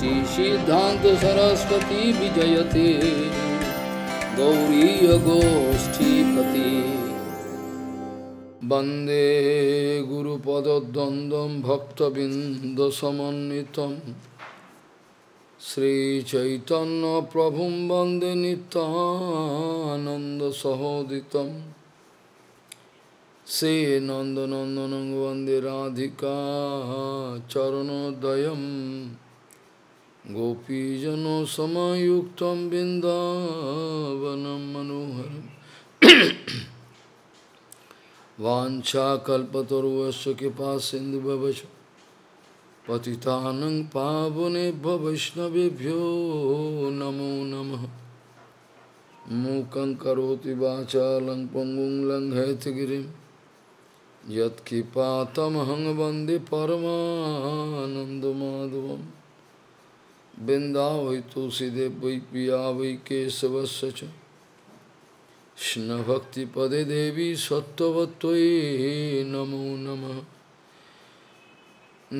श्री सिद्धान्तसरस्वतीविजयते गौरीयगोष्ठीपति वन्दे गुरुपदद्वन्द्वं से श्रीचैतन्यप्रभुं वन्दे नितानन्दसहोदितं वन्दे Radhika चरणोदयम् Gopijano Samayuktam Bindavanam Manoharam Vancha Kalpataruvasya Kipa Sindhu Bhavacha Patitanang Pavane Bhavaishnavibhyo Namo Namaha Mukang Karoti Vacha Lang Pangung Lang Haitgirim Yat Kipa Tamahang Bandi Parama Nandamaduvam वृंदा वै तुलसीदेव तो वै पिया वै केशवश्च कृष्ण भक्ति पदे देवी सत्वत्वयी नमो नम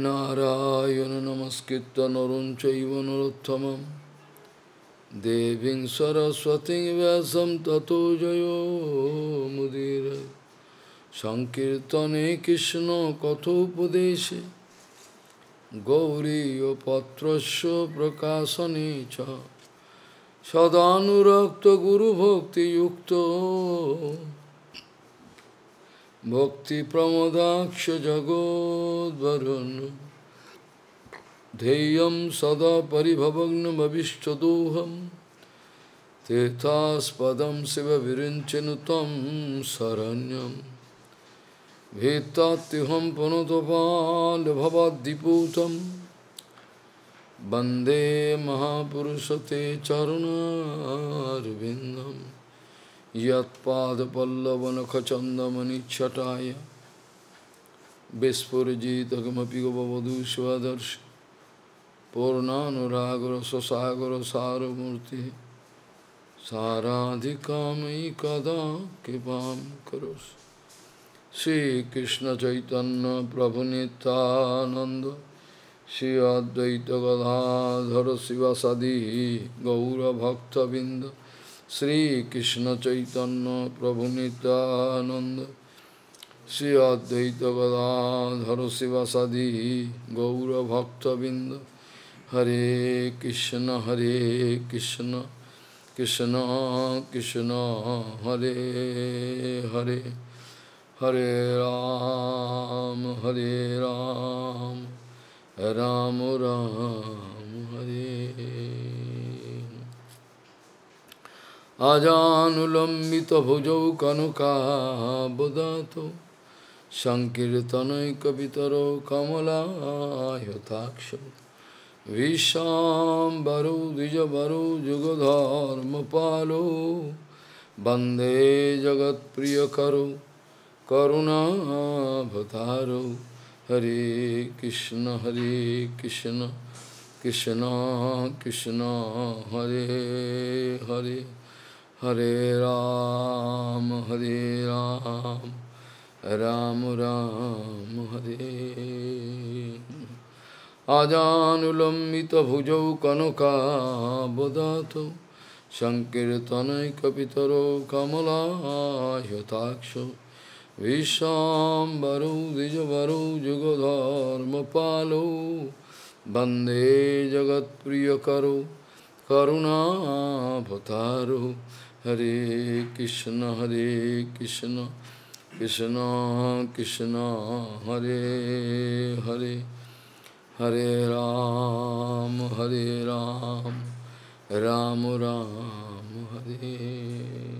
नारायण नमस्कृत नरं चैव नरोत्तमं देवीं सरस्वतीं व्यासं ततो जयो मुदीर संकीर्तने कृष्ण कथोपदेशे गौरीपत्रस्य प्रकाशने च भक्ति भक्तिप्रमदाक्ष जगोद्वरुन् धेय सदा तेतास्पद शिव विरचन तम शरण्यम Vetatiham panutopan bhavadiputam Bande Mahapurusate Charuna Rubindam Yat Pada Kachandamani Chataya Vespurjitagamapigovavadu Svadarsh Purnanuragara Sasagara Saramurti Saradhikamai Kada Kipam Karosi Sri Krishna Chaitanya Prabhu Nityananda Sri Advaita Gadadhara Sivasadi Gaura Bhakta Binda Sri Krishna Chaitanya Prabhu Nityananda Sri Advaita Gadadhara Sivasadi Gaura Bhakta Binda Hare Krishna Hare Krishna Krishna Krishna Hare Hare Hare Ram, Hare Ram, Ram Ram, Hare Ajanulambita bhujau kanuka budato Sankirtanai kavitaro kamala yotaksham Vishambaro dijabaro jugadharma palo Bande jagat priyakaro করুণাভতারো হরে কৃষ্ণ হরে কৃষ্ণ কৃষ্ণ কৃষ্ণ হরে হরে হরে রাম হরে রাম রাম রাম হরে আজানুলম্বিত ভুজৌ কনকাবদাত সংকীর্তনৈকপিতর কমলাহতাক্ষ Vishambaro Dijavaro Jugadharma Palo Bande Jagat Priyakaro Karuna Bhataro Hare Krishna Hare Krishna Krishna Krishna Hare Hare Hare Ram Hare Ram Ram Ram Hare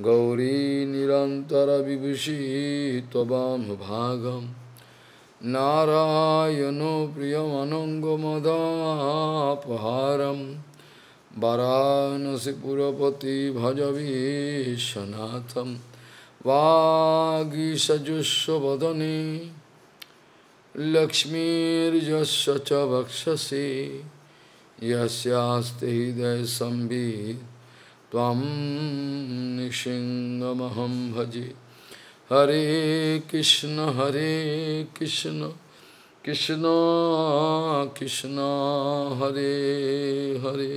Gauri निरन्तरविभूषि त्वमभागं नारायणो प्रियमनङ्गमदापहारं वरानसिपुरपति भजवीशनाथं वागीषजुष्वदने लक्ष्मीर्यस्य च वक्षसि हृदय हृदयसंवित् त्वं भजे हरे कृष्ण हरे कृष्ण कृष्ण कृष्ण हरे हरे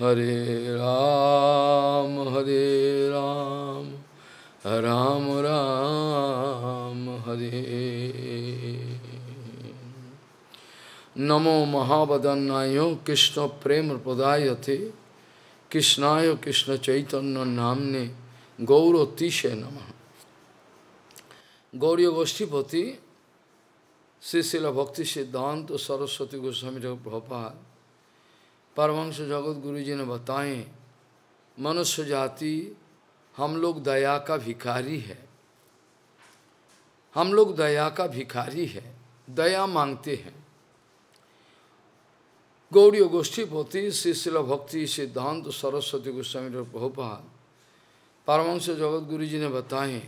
हरे राम हरे राम राम राम हरे नमो महावदन्नाय कृष्ण प्रेम प्रदायते कृष्णाय कृष्ण चैतन्य नामने अतिशय नम गौरी गोष्ठीपति श्री शिल भक्ति सिद्धांत तो सरस्वती गोस्वामी प्रभुपाद परमंश जगत गुरु जी ने बताएं मनुष्य जाति हम लोग दया का भिखारी है हम लोग दया का भिखारी है दया मांगते हैं Gauriya Goshtipati, Sisila Bhakti, Siddhanta Saraswati Goswami Prabhupada, Paramahansa Jagat Guru जी ने बताए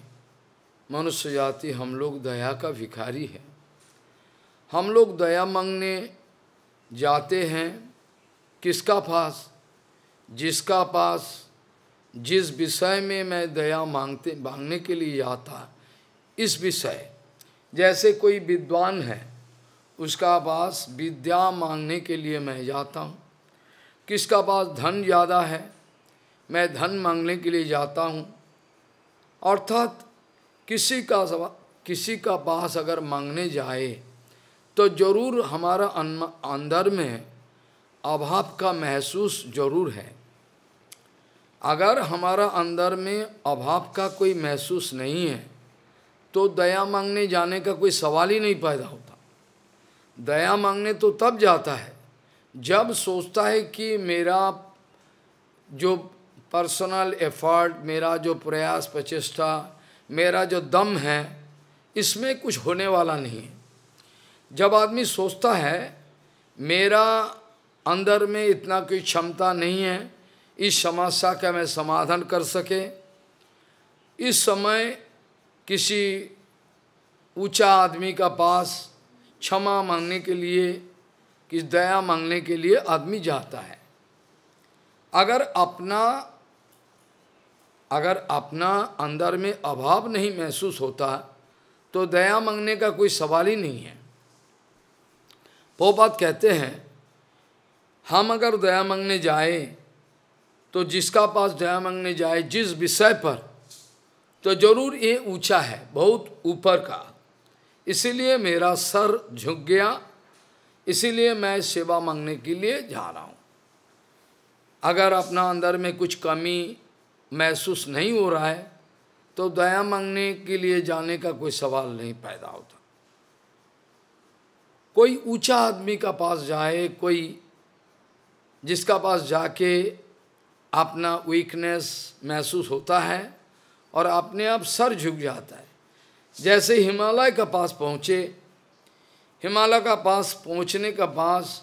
मनुष्य जाति हम लोग दया का भिखारी है हम लोग दया मांगने जाते हैं किसका पास जिसका पास जिस विषय में मैं दया मांगते मांगने के लिए जाता इस विषय जैसे कोई विद्वान है उसका पास विद्या मांगने के लिए मैं जाता हूँ किसका पास धन ज़्यादा है मैं धन मांगने के लिए जाता हूँ अर्थात किसी का किसी का पास अगर मांगने जाए तो जरूर हमारा अंदर में अभाव का महसूस जरूर है अगर हमारा अंदर में अभाव का कोई महसूस नहीं है तो दया मांगने जाने का कोई सवाल ही नहीं पैदा होता दया मांगने तो तब जाता है जब सोचता है कि मेरा जो पर्सनल एफर्ट मेरा जो प्रयास प्रचेष्टा मेरा जो दम है इसमें कुछ होने वाला नहीं है जब आदमी सोचता है मेरा अंदर में इतना कोई क्षमता नहीं है इस समस्या का मैं समाधान कर सके इस समय किसी ऊंचा आदमी का पास क्षमा मांगने के लिए किस दया मांगने के लिए आदमी जाता है अगर अपना अगर अपना अंदर में अभाव नहीं महसूस होता तो दया मांगने का कोई सवाल ही नहीं है वो बात कहते हैं हम अगर दया मांगने जाए तो जिसका पास दया मांगने जाए जिस विषय पर तो जरूर ये ऊंचा है बहुत ऊपर का इसीलिए मेरा सर झुक गया इसीलिए मैं सेवा मांगने के लिए जा रहा हूँ अगर अपना अंदर में कुछ कमी महसूस नहीं हो रहा है तो दया मांगने के लिए जाने का कोई सवाल नहीं पैदा होता कोई ऊंचा आदमी का पास जाए कोई जिसका पास जाके अपना वीकनेस महसूस होता है और अपने आप सर झुक जाता है जैसे हिमालय का पास पहुँचे हिमालय का पास पहुँचने का पास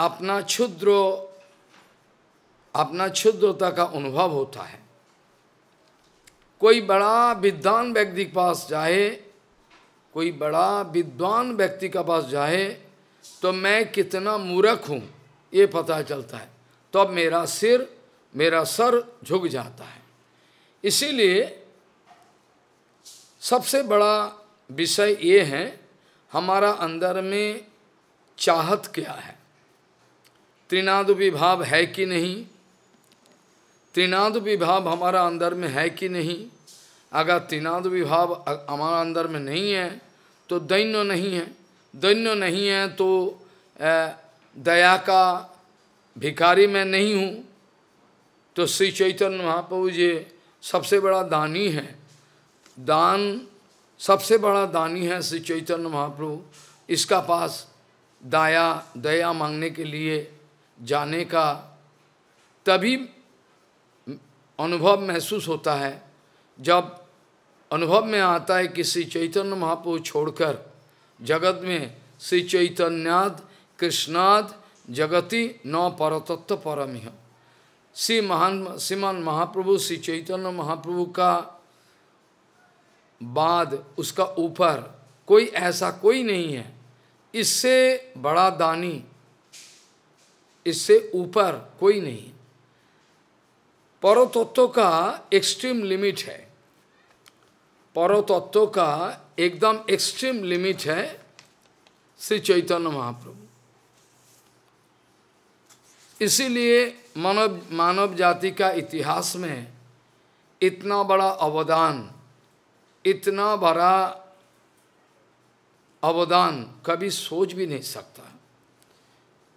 अपना क्षुद्र अपना क्षुद्रता का अनुभव होता है कोई बड़ा विद्वान व्यक्ति के पास जाए कोई बड़ा विद्वान व्यक्ति के पास जाए तो मैं कितना मूर्ख हूँ ये पता चलता है तब तो मेरा सिर मेरा सर झुक जाता है इसीलिए सबसे बड़ा विषय ये है हमारा अंदर में चाहत क्या है त्रिनाद विभाव है कि नहीं त्रिनाद विभाव हमारा अंदर में है कि नहीं अगर त्रिनाद विभाव हमारा अंदर में नहीं है तो दैन्य नहीं है दैन्य नहीं है तो दया का भिखारी मैं नहीं हूँ तो श्री चैतन्य महाप्रभु जी सबसे बड़ा दानी है दान सबसे बड़ा दानी है श्री चैतन्य महाप्रभु इसका पास दया दया मांगने के लिए जाने का तभी अनुभव महसूस होता है जब अनुभव में आता है कि श्री चैतन्य महाप्रभु छोड़कर जगत में श्री चैतन्याद कृष्णाद जगति न परतत्व परम श्री महान श्रीमान महाप्रभु श्री चैतन्य महाप्रभु का बाद उसका ऊपर कोई ऐसा कोई नहीं है इससे बड़ा दानी इससे ऊपर कोई नहीं परोतत्व का एक्सट्रीम लिमिट है परोतत्व का एकदम एक्सट्रीम लिमिट है श्री चैतन्य महाप्रभु इसीलिए मानव मानव जाति का इतिहास में इतना बड़ा अवदान इतना बड़ा अवदान कभी सोच भी नहीं सकता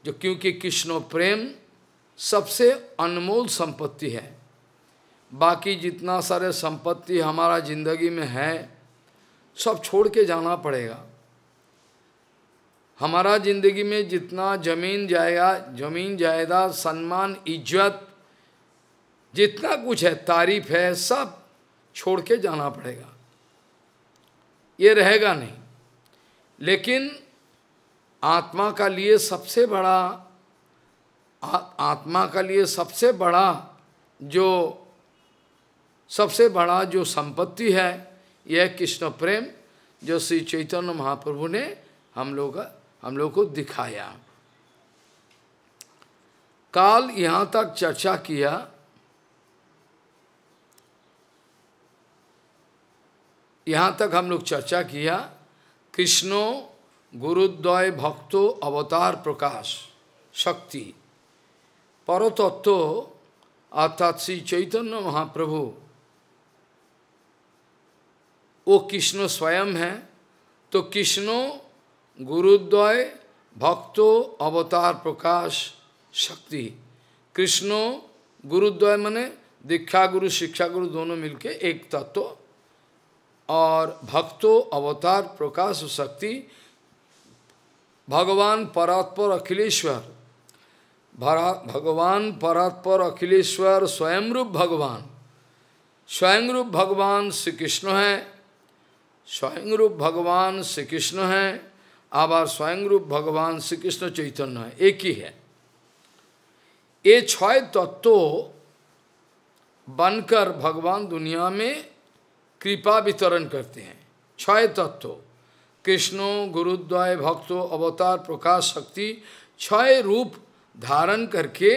जो क्योंकि कृष्ण प्रेम सबसे अनमोल संपत्ति है बाकी जितना सारे संपत्ति हमारा जिंदगी में है सब छोड़ के जाना पड़ेगा हमारा जिंदगी में जितना जमीन जाएगा जमीन जायदाद सम्मान इज्जत जितना कुछ है तारीफ है सब छोड़ के जाना पड़ेगा ये रहेगा नहीं लेकिन आत्मा का लिए सबसे बड़ा आ, आत्मा का लिए सबसे बड़ा जो सबसे बड़ा जो संपत्ति है यह कृष्ण प्रेम जो श्री चैतन्य महाप्रभु ने हम लोग हम लोग को दिखाया काल यहाँ तक चर्चा किया यहाँ तक हम लोग चर्चा किया कृष्णो गुरुद्वय भक्तो अवतार प्रकाश शक्ति परतत्व अर्थात श्री चैतन्य महाप्रभु वो कृष्ण स्वयं है तो कृष्णो गुरुद्वय भक्तो अवतार प्रकाश शक्ति कृष्णो गुरुद्वय मने दीक्षा गुरु शिक्षा गुरु दोनों मिलके एक तत्व और भक्तो अवतार प्रकाश शक्ति भगवान परात्पर अखिलेश्वर भगवान परात्पर अखिलेश्वर स्वयं रूप भगवान स्वयं रूप भगवान श्री कृष्ण है स्वयं रूप भगवान श्री कृष्ण है आभार स्वयं रूप भगवान श्री कृष्ण चैतन्य है एक ही है ये छय तत्व बनकर भगवान दुनिया में कृपा वितरण करते हैं छय तत्व कृष्णो गुरुद्वय भक्तों अवतार प्रकाश शक्ति छय रूप धारण करके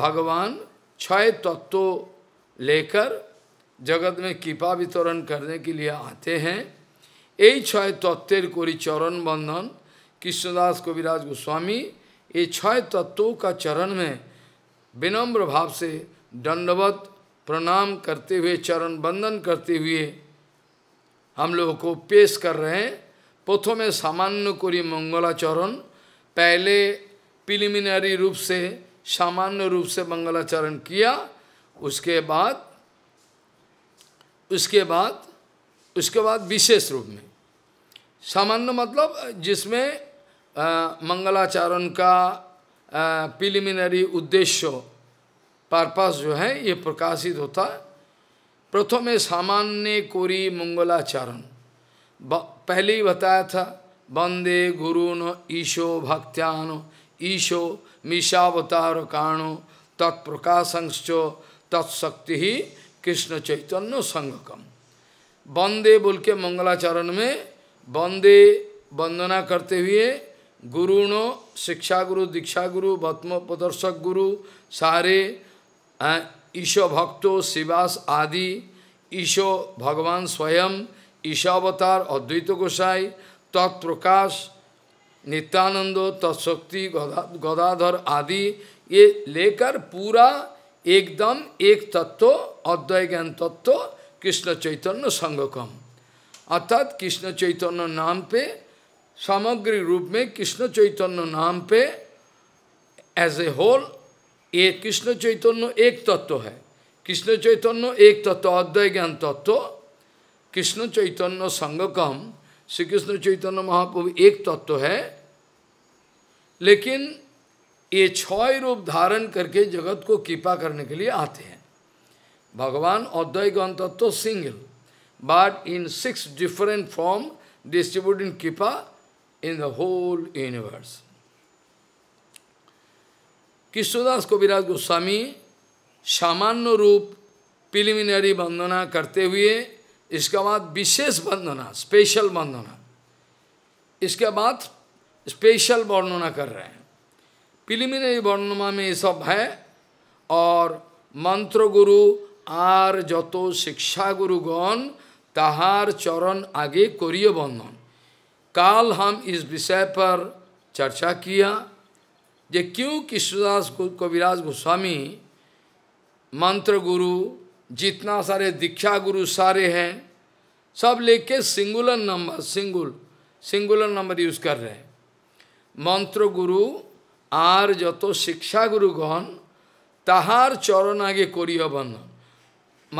भगवान छय तत्व लेकर जगत में कृपा वितरण करने के लिए आते हैं यही छय तत्व कोरी चरण बंधन कृष्णदास कविराज गोस्वामी ये छय तत्वों का चरण में विनम्र भाव से दंडवत प्रणाम करते हुए चरण बंदन करते हुए हम लोगों को पेश कर रहे हैं प्रथम सामान्य को मंगलाचरण पहले प्रिलिमिनरी रूप से सामान्य रूप से मंगलाचरण किया उसके बाद उसके बाद उसके बाद विशेष रूप में सामान्य मतलब जिसमें मंगलाचरण का प्रिलिमिनरी उद्देश्य पर्पस जो है ये प्रकाशित होता है प्रथम सामान्य कोरी मंगलाचरण पहले ही बताया था वंदे न ईशो भक्त्यान ईशो मिशावतार काणो तत्प्रकाशंश्च तत्शक्ति ही कृष्ण चैतन्य संगकम वंदे बोल के मंगलाचरण में वंदे वंदना करते हुए गुरुणो शिक्षा गुरु दीक्षा गुरु भत्म प्रदर्शक गुरु सारे হ্যাঁ ভক্ত শিবাস আদি ঈশ ভগবান স্বয়ং ঈশাবতার অদ্বৈত গোসাই তৎপ্রকাশ নিত্যানন্দ তৎশক্তি গদা গদাধর আদি এ লেকার পুরা একদম এক তত্ত্ব অদ্বয় জ্ঞান তত্ত্ব কৃষ্ণ চৈতন্য সংগকম অর্থাৎ কৃষ্ণ চৈতন্য নাম পে সামগ্রিক রূপে কৃষ্ণ চৈতন্য নাম পে অ্যাজ এ হোল ये कृष्ण चैतन्य एक तत्व है कृष्ण चैतन्य एक तत्व अद्वय ज्ञान तत्व कृष्ण चैतन्य संगकम श्री कृष्ण चैतन्य महाप्रभु एक तत्व है लेकिन ये छय रूप धारण करके जगत को कृपा करने के लिए आते हैं भगवान अद्वय ज्ञान तत्व single but in six different form distribute in कृपा in the whole universe Krishnadas Kaviraj Goswami सामान्य रूप प्रिलिमिनरी वंदना करते हुए इसके बाद विशेष वंदना स्पेशल वंदना इसके बाद स्पेशल वर्णना कर रहे हैं प्रिलिमिनरी वर्णना में ये सब है और मंत्र गुरु आर जतो शिक्षा गुरु শিক্ষাগুরুগণ तहार चरण आगे করিয়ে वंदन काल हम इस विषय पर चर्चा किया जे क्यों कृष्णदास कविराज गोस्वामी मंत्र गुरु जितना सारे दीक्षा गुरु सारे हैं सब लेके सिंगुलर नंबर सिंगुल सिंगुलर नंबर यूज कर रहे हैं मंत्र गुरु आर जतो शिक्षा गुरु গুরুগণ तहार चरण आगे कोरियो बंधन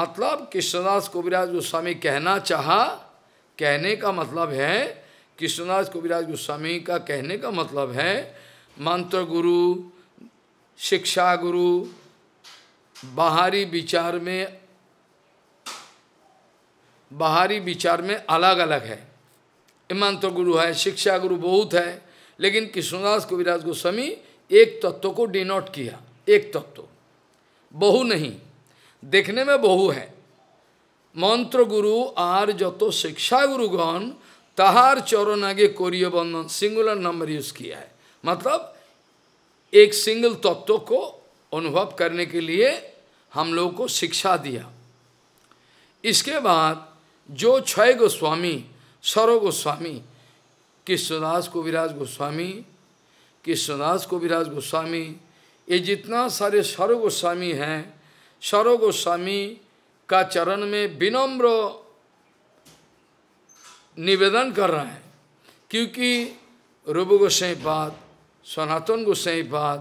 मतलब कृष्णदास कविराज गोस्वामी कहना चाहा कहने का मतलब है कृष्णदास कविराज गोस्वामी का कहने का मतलब है मंत्र गुरु शिक्षा गुरु बाहरी विचार में बाहरी विचार में अलग अलग है मंत्र गुरु है शिक्षा गुरु बहुत है लेकिन कृष्णदास कविराज गोस्वामी एक तत्व को डिनोट किया एक तत्व बहु नहीं देखने में बहु है मंत्र गुरु आर जतो शिक्षा गुरुगण तहार चरण आगे कोरियो बंदन सिंगुलर नंबर यूज किया है मतलब एक सिंगल तत्व को अनुभव करने के लिए हम लोगों को शिक्षा दिया इसके बाद जो क्षय गोस्वामी सरो गोस्वामी कृष्णदास कोविराज गोस्वामी कृष्णदास कोविराज गोस्वामी ये जितना सारे सरो गोस्वामी हैं सरो गोस्वामी का चरण में विनम्र निवेदन कर रहे हैं क्योंकि रूप गोस्वाई पाद सनातन गोसाईपाद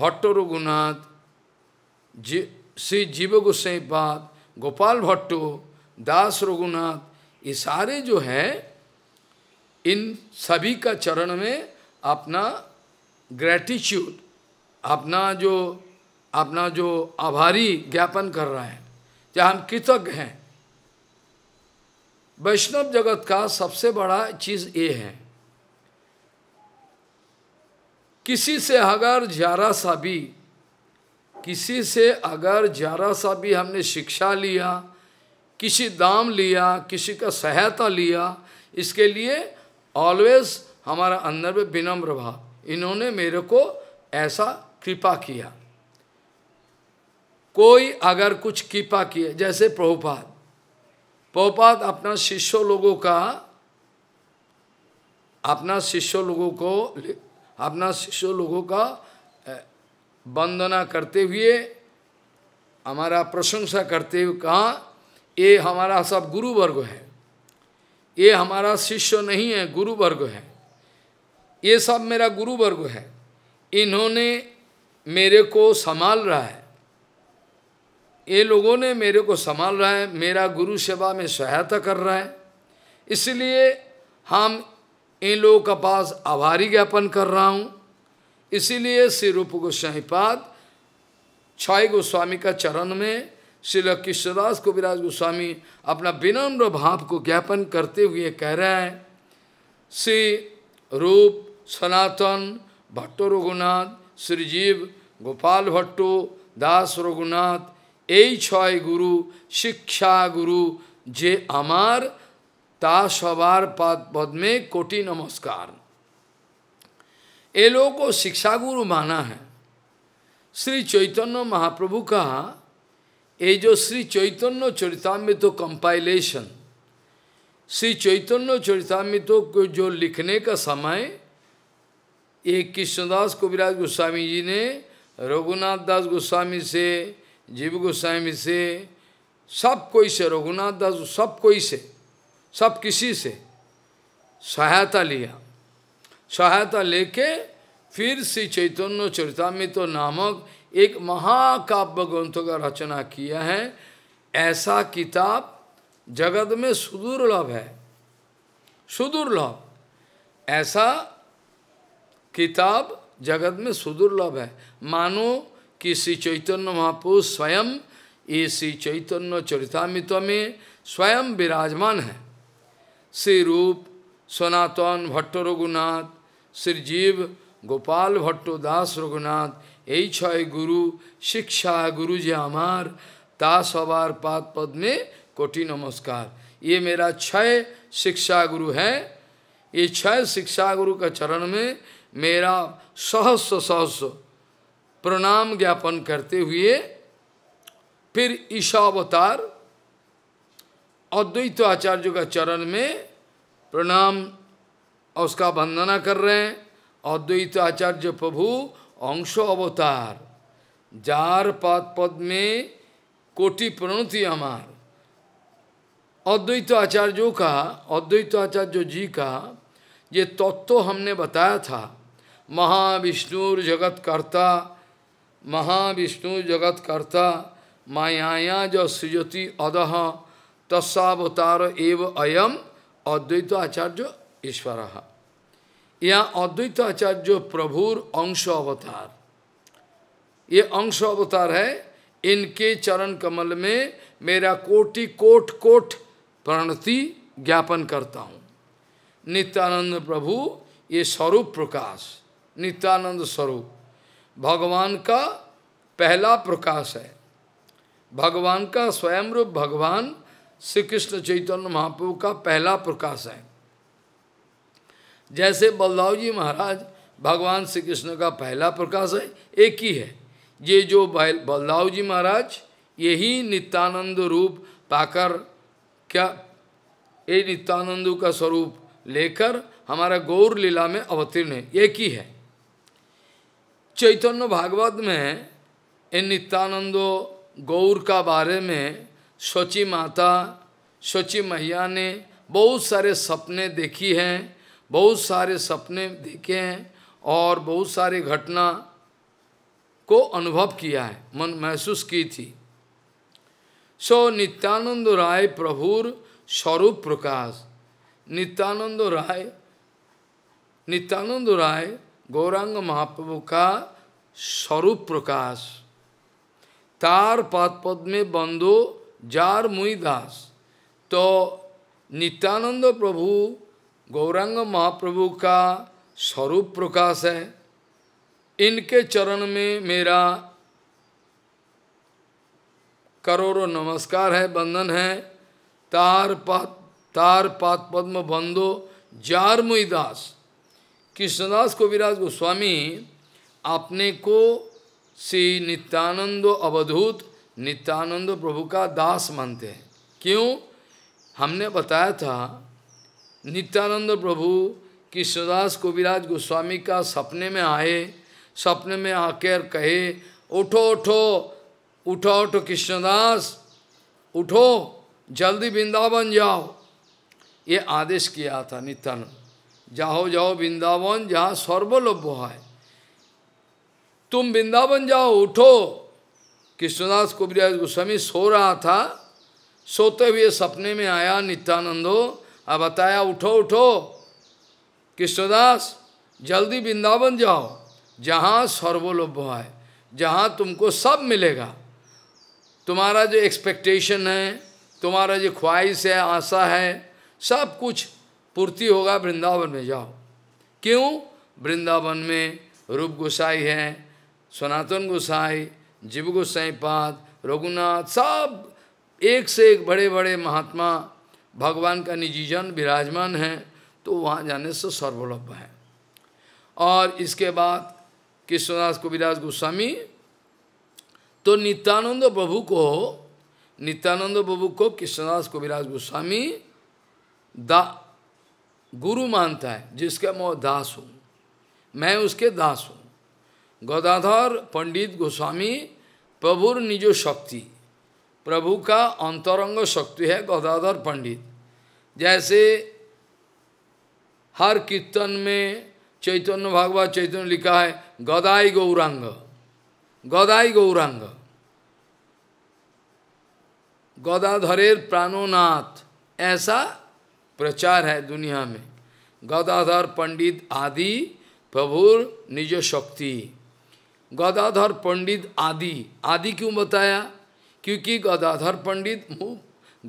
भट्ट रघुनाथ जी श्री जीव गोसाईपाद गोपाल भट्ट दास रघुनाथ ये सारे जो हैं इन सभी का चरण में अपना ग्रैटिट्यूड अपना जो अपना जो आभारी ज्ञापन कर रहे हैं जहाँ हम कृतज्ञ हैं वैष्णव जगत का सबसे बड़ा चीज़ ये है किसी से अगर जरा सा भी किसी से अगर जरा सा भी हमने शिक्षा लिया किसी दाम लिया किसी का सहायता लिया इसके लिए ऑलवेज हमारा अंदर में विनम्र भाव इन्होंने मेरे को ऐसा कृपा किया कोई अगर कुछ कृपा किए जैसे प्रभुपाद प्रभुपाद अपना शिष्य लोगों का अपना शिष्य लोगों को अपना शिष्य लोगों का वंदना करते हुए हमारा प्रशंसा करते हुए कहा ये हमारा सब गुरु वर्ग है ये हमारा शिष्य नहीं है गुरु वर्ग है ये सब मेरा गुरु वर्ग है इन्होंने मेरे को संभाल रहा है ये लोगों ने मेरे को संभाल रहा है मेरा गुरु सेवा में सहायता कर रहा है इसलिए हम इन लोगों का पास आभारी ज्ञापन कर रहा हूँ इसीलिए श्री रूप पाद छाई गोस्वामी का चरण में श्री लक्ष्मीदास को विराज गोस्वामी अपना विनम्र भाव को ज्ञापन करते हुए कह रहे हैं श्री रूप सनातन भट्टो रघुनाथ श्रीजीव गोपाल भट्टो दास रघुनाथ यही छय गुरु शिक्षा गुरु जे अमार ता सवार पद पद में कोटि नमस्कार ये लोगों को शिक्षा गुरु माना है श्री चैतन्य महाप्रभु का ये जो श्री चैतन्य चरितामृत तो कंपाइलेशन श्री चैतन्य चरितामृत तो को जो लिखने का समय ये कृष्णदास कविराज गोस्वामी जी ने रघुनाथ दास गोस्वामी से जीव गोस्वामी से सब कोई से रघुनाथ दास सब कोई से सब किसी से सहायता लिया सहायता लेके फिर श्री चैतन्य चरितमित तो नामक एक महाकाव्य ग्रंथ का रचना किया है ऐसा किताब जगत में सुदुर्लभ है सुदुर्लभ ऐसा किताब जगत में सुदुर्लभ है मानो कि श्री चैतन्य महापुरुष स्वयं ये श्री चैतन्य चरितमित्व में स्वयं विराजमान है श्री रूप सनातन भट्ट रघुनाथ श्री जीव गोपाल भट्ट दास रघुनाथ यही छय गुरु शिक्षा गुरु जी हमार ता सवार पाद पद में कोटि नमस्कार ये मेरा छय शिक्षा गुरु है ये छय शिक्षा गुरु का चरण में मेरा सहस्व सहस्व प्रणाम ज्ञापन करते हुए फिर ईशावतार अद्वैत आचार्य का चरण में प्रणाम और उसका वंदना कर रहे हैं अद्वैत आचार्य प्रभु अंश अवतार जार पद पद में कोटि प्रणति अमार अद्वैत आचार्यों का अद्वैत आचार्य जी का ये तत्व हमने बताया था महाविष्णु जगत कर्ता महाविष्णु जगत कर्ता मायाया जो सृजति अदह तस्वतार एव अयम अद्वैत आचार्य ईश्वर यहाँ अद्वैत आचार्य प्रभुर अंश अवतार ये अंश अवतार है इनके चरण कमल में मेरा कोटि कोट कोट प्रणति ज्ञापन करता हूँ नित्यानंद प्रभु ये स्वरूप प्रकाश नित्यानंद स्वरूप भगवान का पहला प्रकाश है भगवान का स्वयं रूप भगवान श्री कृष्ण चैतन्य महाप्रभु का पहला प्रकाश है जैसे बलदाव जी महाराज भगवान श्री कृष्ण का पहला प्रकाश है एक ही है ये जो बलदाव जी महाराज यही नित्यानंद रूप पाकर क्या ये नित्यानंद का स्वरूप लेकर हमारा गौर लीला में अवतीर्ण है एक ही है चैतन्य भागवत में इन नित्यानंदो गौर का बारे में सोची माता सोची मैया ने बहुत सारे सपने देखी हैं बहुत सारे सपने देखे हैं और बहुत सारे घटना को अनुभव किया है मन महसूस की थी सो so, नित्यानंद राय प्रभुर स्वरूप प्रकाश नित्यानंद राय नित्यानंद राय गौरांग महाप्रभु का स्वरूप प्रकाश तार पाद पद में बंदो जार मुई दास तो नित्यानंद प्रभु गौरांग महाप्रभु का स्वरूप प्रकाश है इनके चरण में मेरा करोड़ों नमस्कार है बंधन है तार पात तार पात पद्म बंदो जार मुई दास कृष्णदास कोविराज गोस्वामी अपने को श्री नित्यानंद अवधूत नित्यानंद प्रभु का दास मानते हैं क्यों हमने बताया था नित्यानंद प्रभु कृष्णदास कोविराज गोस्वामी का सपने में आए सपने में आकर कहे उठो उठो उठो उठो कृष्णदास उठो जल्दी वृंदावन जाओ ये आदेश किया था नित्यानंद जाओ जाओ वृंदावन जहाँ सर्वलभ्य है तुम वृंदावन जाओ उठो कृष्णदास कुबरियाज गोस्वामी सो रहा था सोते हुए सपने में आया नित्यानंदो अब बताया उठो उठो कृष्णदास जल्दी वृंदावन जाओ जहाँ सर्वोलभ है जहाँ तुमको सब मिलेगा तुम्हारा जो एक्सपेक्टेशन है तुम्हारा जो ख्वाहिश है आशा है सब कुछ पूर्ति होगा वृंदावन में जाओ क्यों वृंदावन में रूप गोसाई है सनातन गोसाई जीव पाद रघुनाथ सब एक से एक बड़े बड़े महात्मा भगवान का निजी जन विराजमान है तो वहाँ जाने से सर्वलभ है और इसके बाद कृष्णदास कुबिराज गोस्वामी तो नित्यानंद प्रभु को नित्यानंद प्रभु को कृष्णदास कुबिराज गोस्वामी दा गुरु मानता है जिसका मैं दास हूँ मैं उसके दास हूँ गदाधर पंडित गोस्वामी प्रभुर निजो शक्ति प्रभु का अंतरंग शक्ति है गदाधर पंडित जैसे हर कीर्तन में चैतन्य भागवत चैतन्य लिखा है गदाई गौरांग गदाई गौरांग गदाधरेर प्राणोनाथ ऐसा प्रचार है दुनिया में गदाधर पंडित आदि प्रभुर निज शक्ति गदाधर पंडित आदि आदि क्यों बताया क्योंकि गदाधर पंडित मूल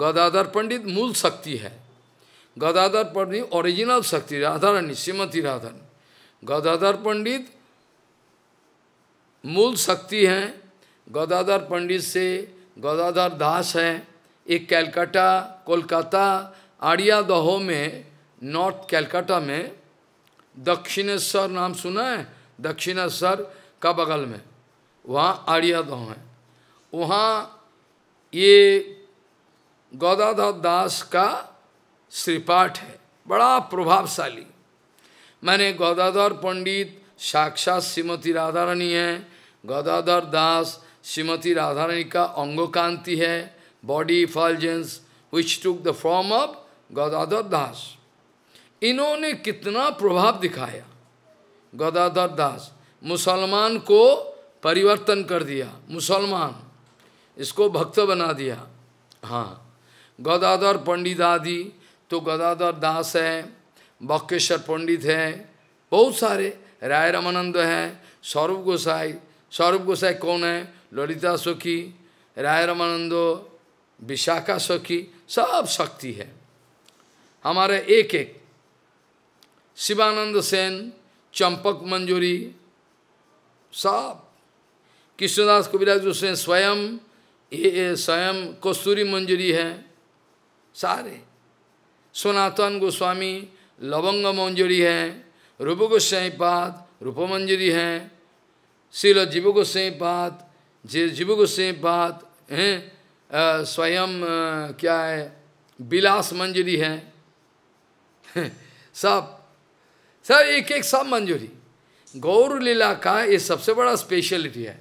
गदाधर पंडित मूल शक्ति है गदाधर पंडित ओरिजिनल शक्ति राधारणी श्रीमती राधारणी गदाधर पंडित मूल शक्ति हैं गदाधर पंडित से गदाधर दास हैं एक कैलकाटा कोलकाता आड़िया दहो में नॉर्थ कैलकाटा में दक्षिणेश्वर नाम सुना है दक्षिणेश्वर का बगल में वहाँ आर्या गाँव है वहाँ ये गौदाधर दास का श्रीपाठ है बड़ा प्रभावशाली मैंने गौदाधर पंडित साक्षात श्रीमती राधा रानी है गदाधर दास श्रीमती राधा रानी का अंगोकांति है body effulgence which took the form of Gadadhar Das इन्होंने कितना प्रभाव दिखाया गदाधर दास मुसलमान को परिवर्तन कर दिया मुसलमान इसको भक्त बना दिया हाँ गदाधर पंडित आदि तो गदाधर दास है बक्केश्वर पंडित हैं बहुत सारे राय रामानंद हैं सौरभ गोसाई सौरभ गोसाई कौन है ललिता सखी राय रामानंद विशाखा सखी सब शक्ति है हमारे एक एक शिवानंद सेन चंपक मंजूरी सब कृष्णदास कविराज से स्वयं ये स्वयं कस्तूरी मंजूरी है सारे सनातन गोस्वामी लवंग मंजूरी है रूप गोस्वाई पाद रूप मंजूरी है शिल जीव गोस्वाई पाद जे जीव गोस्वाई पाद हैं स्वयं क्या है विलास मंजूरी है सब सब एक एक सब मंजूरी गौर लीला का ये सबसे बड़ा स्पेशलिटी है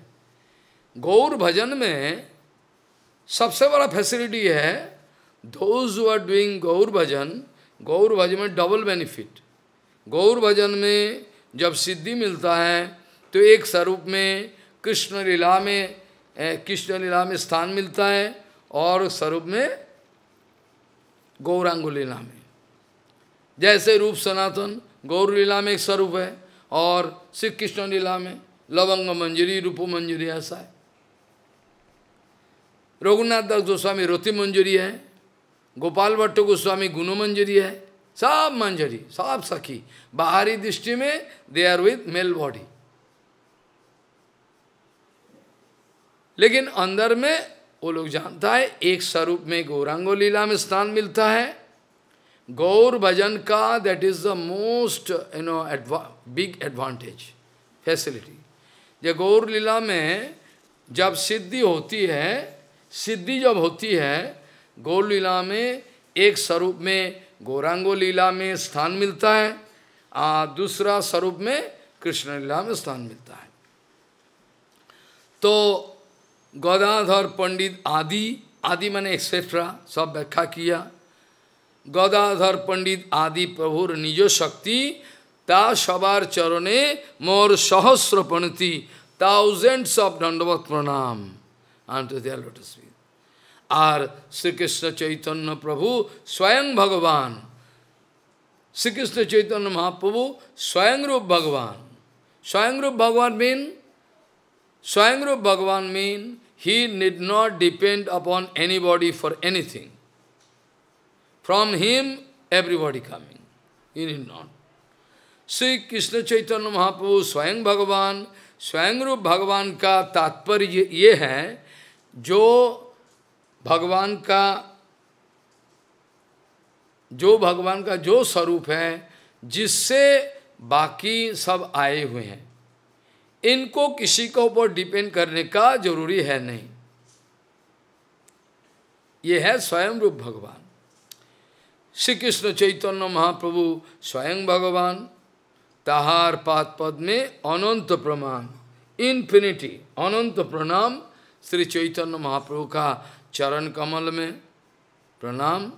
गौर भजन में सबसे बड़ा फैसिलिटी है those are doing Gaur bhajan Gaur bhajan में डबल बेनिफिट गौर भजन में जब सिद्धि मिलता है तो एक स्वरूप में कृष्ण लीला में कृष्ण लीला में स्थान मिलता है और स्वरूप में गौरांग लीला में जैसे रूप सनातन गौर लीला में एक स्वरूप है और श्री कृष्ण लीला में लवंग मंजरी रूपो मंजरी ऐसा है रघुनाथ दास गोस्वामी रोति मंजरी है गोपाल भट्ट गोस्वामी गुनो मंजरी है सब मंजरी सब सखी बाहरी दृष्टि में they are with male body लेकिन अंदर में वो लोग जानता है एक स्वरूप में गौरांगो लीला में स्थान मिलता है गौर भजन का that is the most you know एडवा बिग एडवांटेज फैसिलिटी जब गौर लीला में जब सिद्धि होती है सिद्धि जब होती है गौर लीला में एक स्वरूप में गौरांगो लीला में स्थान मिलता है आ, दूसरा स्वरूप में कृष्ण लीला में स्थान मिलता है तो गदाधर पंडित आदि आदि मैंने एक्सेट्रा सब व्याख्या किया গদাধর পণ্ডিত আদি প্রভুর নিজ শক্তি তা সবার চরণে মোর সহস্র প্রণতি থাউজেন্ডস অফ দণ্ডবত প্রণাম আন্তর্জাল লোটস আর শ্রীকৃষ্ণ চৈতন্য প্রভু স্বয়ং ভগবান শ্রীকৃষ্ণ চৈতন্য মহাপ্রভু স্বয়ংরূপ ভগবান স্বয়ংরূপ ভগবান মিন স্বয়ংরূপ ভগবান মিন he need not depend upon anybody for anything. From him, everybody coming. in him not. Shri Krishna चैतन्य महाप्रभु स्वयं भगवान स्वयं रूप भगवान का तात्पर्य ये है जो भगवान का जो भगवान का जो स्वरूप है जिससे बाकी सब आए हुए हैं इनको किसी के ऊपर डिपेंड करने का जरूरी है नहीं ये है स्वयं रूप भगवान Sri Krishna Chaitanya Mahaprabhu, Swayam Bhagavan, Tahar Path Padme, Ananta Praman, infinity, Ananta Pranam, Sri Chaitanya Mahaprabhu ka charan kamal me Pranam,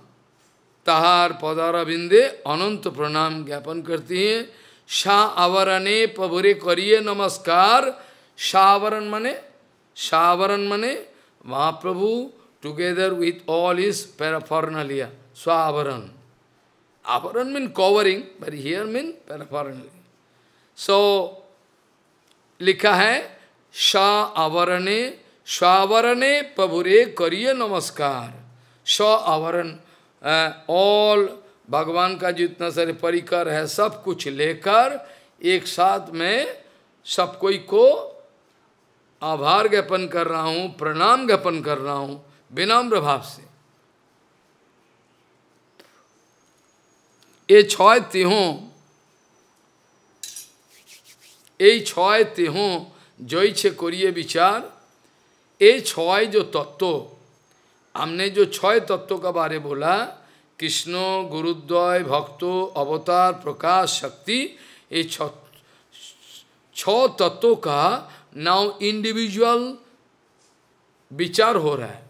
Tahar Padara Binde, Ananta Pranam gyapan karti hai, Shah Avarane Pabure Kariye Namaskar, Shah Avaran Mane, Shah Avaran Mane, Mahaprabhu together with all his paraphernalia. Swavaran. Avaran mean covering, but here means parapharan. So, लिखा है स आवरणे स्वावरणे प्रभुरे करिए नमस्कार स आवरण all भगवान का जितना सारे परिकर है सब कुछ लेकर एक साथ में सब कोई को आभार ज्ञापन कर रहा हूँ प्रणाम ज्ञापन कर रहा हूँ विनम्र भाव से এই ছয় তেহ এই ছয় তেহ জয়ছে করিয়ে বিচার এই ছয় जो तत्व हमने जो छय तत्व का बारे बोला कृष्ण गुरुद्वय भक्तो अवतार प्रकाश शक्ति ये छ तत्वों का नाउ इंडिविजुअल विचार हो रहा है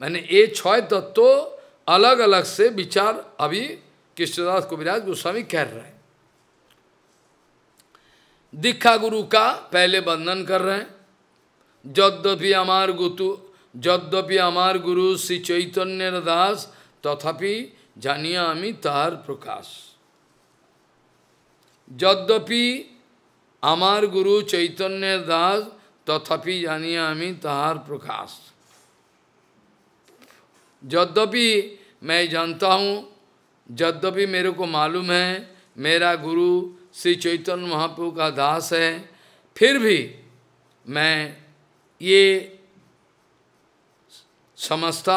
मैंने ये छय तत्व अलग अलग से विचार अभी कृष्णदास कविराज गोस्वामी कह रहे हैं दीक्षा गुरु का पहले वंदन कर रहे हैं यद्यपि अमार गुतु यद्यपि अमार गुरु श्री चैतन्य दास तथापि জানিয়া আমি तार प्रकाश यद्यपि अमार गुरु चैतन्य दास तथापि जानिया আমি तार प्रकाश यद्यपि मैं जानता हूँ यद्यपि मेरे को मालूम है मेरा गुरु श्री चैतन्य महाप्रभु का दास है फिर भी मैं ये समझता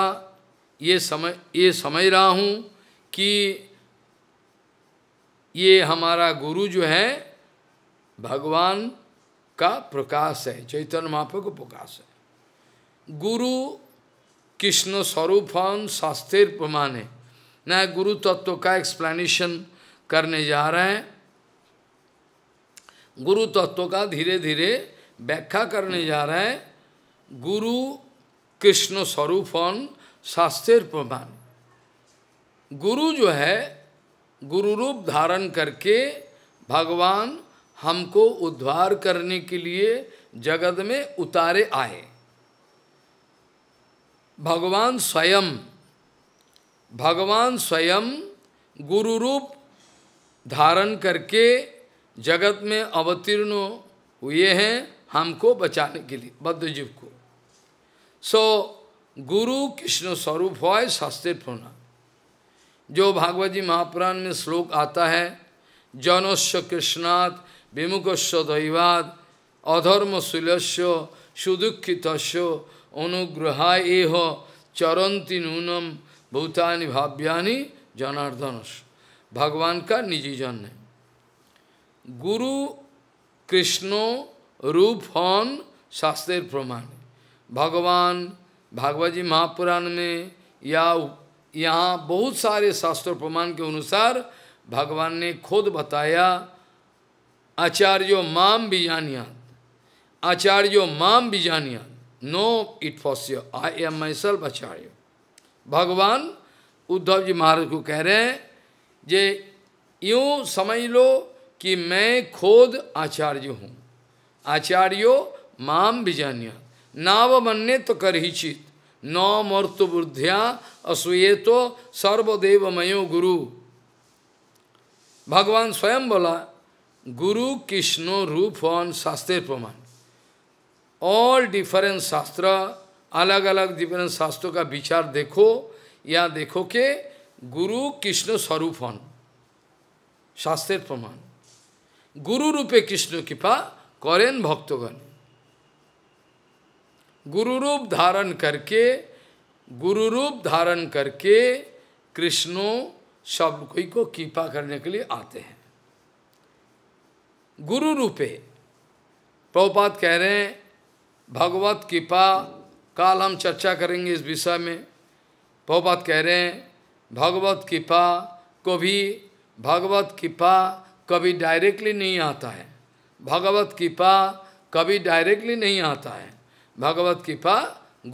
ये समझ ये समझ रहा हूँ कि ये हमारा गुरु जो है भगवान का प्रकाश है चैतन्य महाप्रभु का प्रकाश है गुरु कृष्ण स्वरूप शास्त्र प्रमाण है न गुरु तत्व का एक्सप्लेनेशन करने जा रहे हैं गुरु तत्व का धीरे धीरे व्याख्या करने जा रहे हैं गुरु कृष्ण स्वरूप शास्त्र प्रमाण गुरु जो है गुरु रूप धारण करके भगवान हमको उद्धार करने के लिए जगत में उतारे आए भगवान स्वयं भगवान स्वयं गुरु रूप धारण करके जगत में अवतीर्ण हुए हैं हमको बचाने के लिए बद्धजीव को सो so, गुरु कृष्ण स्वरूप हो शास्त्र होना जो भागवत जी महापुराण में श्लोक आता है जनस्व कृष्णात् विमुखस्व दैवाद अधर्म सुलस्व सुदुखित अनुग्रहा एह चरंती नूनम भूतानि भाव्यानि जनार्दनस भगवान का निजी जन है गुरु कृष्णो रूप हन शास्त्र प्रमाण भगवान भागवत जी महापुराण में या यहाँ बहुत सारे शास्त्र प्रमाण के अनुसार भगवान ने खुद बताया आचार्यो माम बीजानियान आचार्यो माम बीजानियान नो इट फॉस आई एम माई सेल्फ आचार्यो भगवान उद्धव जी महाराज को कह रहे हैं जे यूँ समझ लो कि मैं खुद आचार्य हूँ आचार्यो माम विजान्य नाव मन्ने तो कर ही चित नौ मर्त तो बुद्धिया असूये तो सर्वदेवमयो गुरु भगवान स्वयं बोला गुरु कृष्णो रूप ऑन शास्त्र प्रमाण ऑल डिफरेंट शास्त्र अलग अलग दिव्यांग शास्त्रों का विचार देखो या देखो के गुरु कृष्ण स्वरूप हन शास्त्र प्रमाण गुरु रूपे कृष्ण कृपा करें भक्तगण गुरु रूप धारण करके गुरु रूप धारण करके कृष्णो सब कोई को कृपा करने के लिए आते हैं गुरु रूपे प्रभुपात कह रहे हैं भगवत कृपा काल हम चर्चा करेंगे इस विषय में बहुत कह रहे हैं भगवत कृपा को भी भगवत कृपा कभी डायरेक्टली नहीं आता है भगवत कृपा कभी डायरेक्टली नहीं आता है भगवत कृपा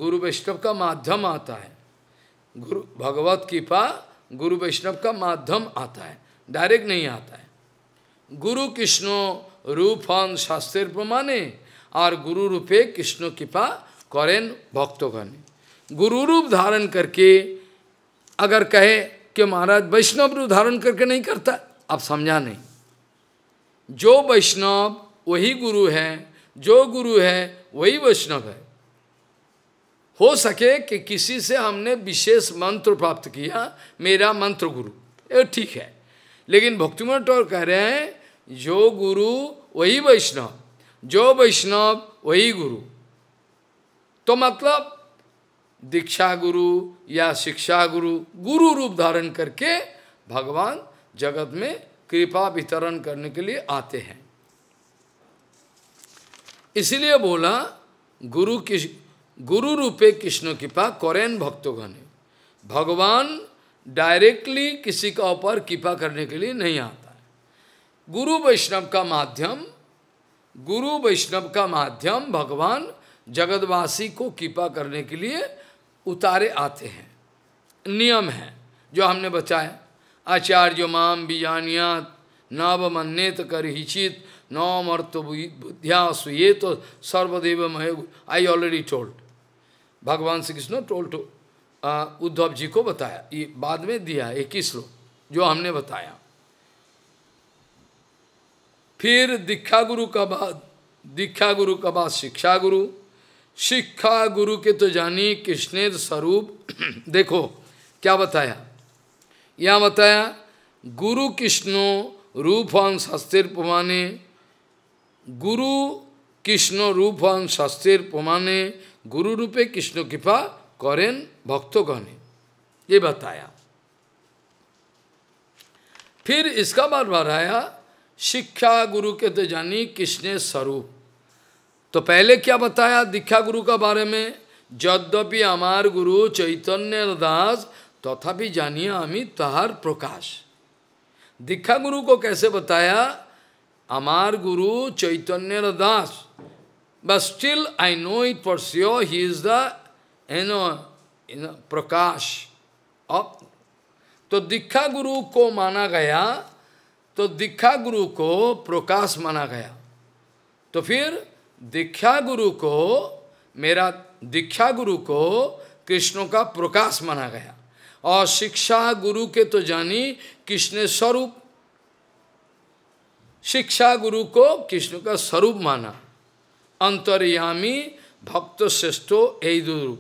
गुरु वैष्णव का माध्यम आता है गुरु भगवत कृपा गुरु वैष्णव का माध्यम आता है डायरेक्ट नहीं आता है गुरु कृष्णो हम शास्त्र प्रमाणे और गुरु रूपे कृष्ण कृपा करें भक्तोगण गुरु रूप धारण करके अगर कहे कि महाराज वैष्णव रूप धारण करके नहीं करता अब समझा नहीं जो वैष्णव वही गुरु है जो गुरु है वही वैष्णव है हो सके कि किसी से हमने विशेष मंत्र प्राप्त किया मेरा मंत्र गुरु ये ठीक है लेकिन भक्तिमन टोर कह रहे हैं जो गुरु वही वैष्णव जो वैष्णव वही गुरु तो मतलब दीक्षा गुरु या शिक्षा गुरु गुरु रूप धारण करके भगवान जगत में कृपा वितरण करने के लिए आते हैं इसलिए बोला गुरु किस गुरु रूपे कृष्ण कृपा कौरेन घने भगवान डायरेक्टली किसी का ऊपर कृपा करने के लिए नहीं आता है गुरु वैष्णव का माध्यम गुरु वैष्णव का माध्यम भगवान जगतवासी को कृपा करने के लिए उतारे आते हैं नियम है जो हमने बचाए आचार्य माम बीजानियात नव मन्नेत कर हिचित नव मर्त बुद्धिया सुये तो सर्वदेव मय आई ऑलरेडी टोल्ड भगवान श्री कृष्ण टोल टो उद्धव जी को बताया ये बाद में दिया एक ही श्लोक जो हमने बताया फिर दीक्षा गुरु का बाद दीक्षा गुरु का बाद शिक्षा गुरु शिक्षा गुरु के तो जानी कृष्ण तो स्वरूप देखो क्या बताया यह बताया गुरु कृष्णो रूपांग शास्त्र पमाने गुरु शास्त्र पुमाने गुरु रूपे कृष्ण कृपा करें भक्तों ভক্তগণে ये बताया फिर इसका बार बार आया शिक्षा गुरु के तो जानी कृष्ण स्वरूप तो पहले क्या बताया दीक्षा गुरु का बारे में यद्यपि अमार गुरु चैतन्य दास तथापि तो जानिए अमित तहार प्रकाश दीक्षा गुरु को कैसे बताया अमार गुरु Chaitanya Das but still I know it for sure he is the एनो इन प्रकाश ऑफ तो दीक्षा गुरु को माना गया तो दीक्षा गुरु को प्रकाश माना गया तो फिर दीक्षा गुरु को मेरा दीक्षा गुरु को कृष्ण का प्रकाश माना गया और शिक्षा गुरु के तो जानी कृष्ण स्वरूप शिक्षा गुरु को कृष्ण का स्वरूप माना अंतर्यामी भक्त श्रेष्ठो यही गुरु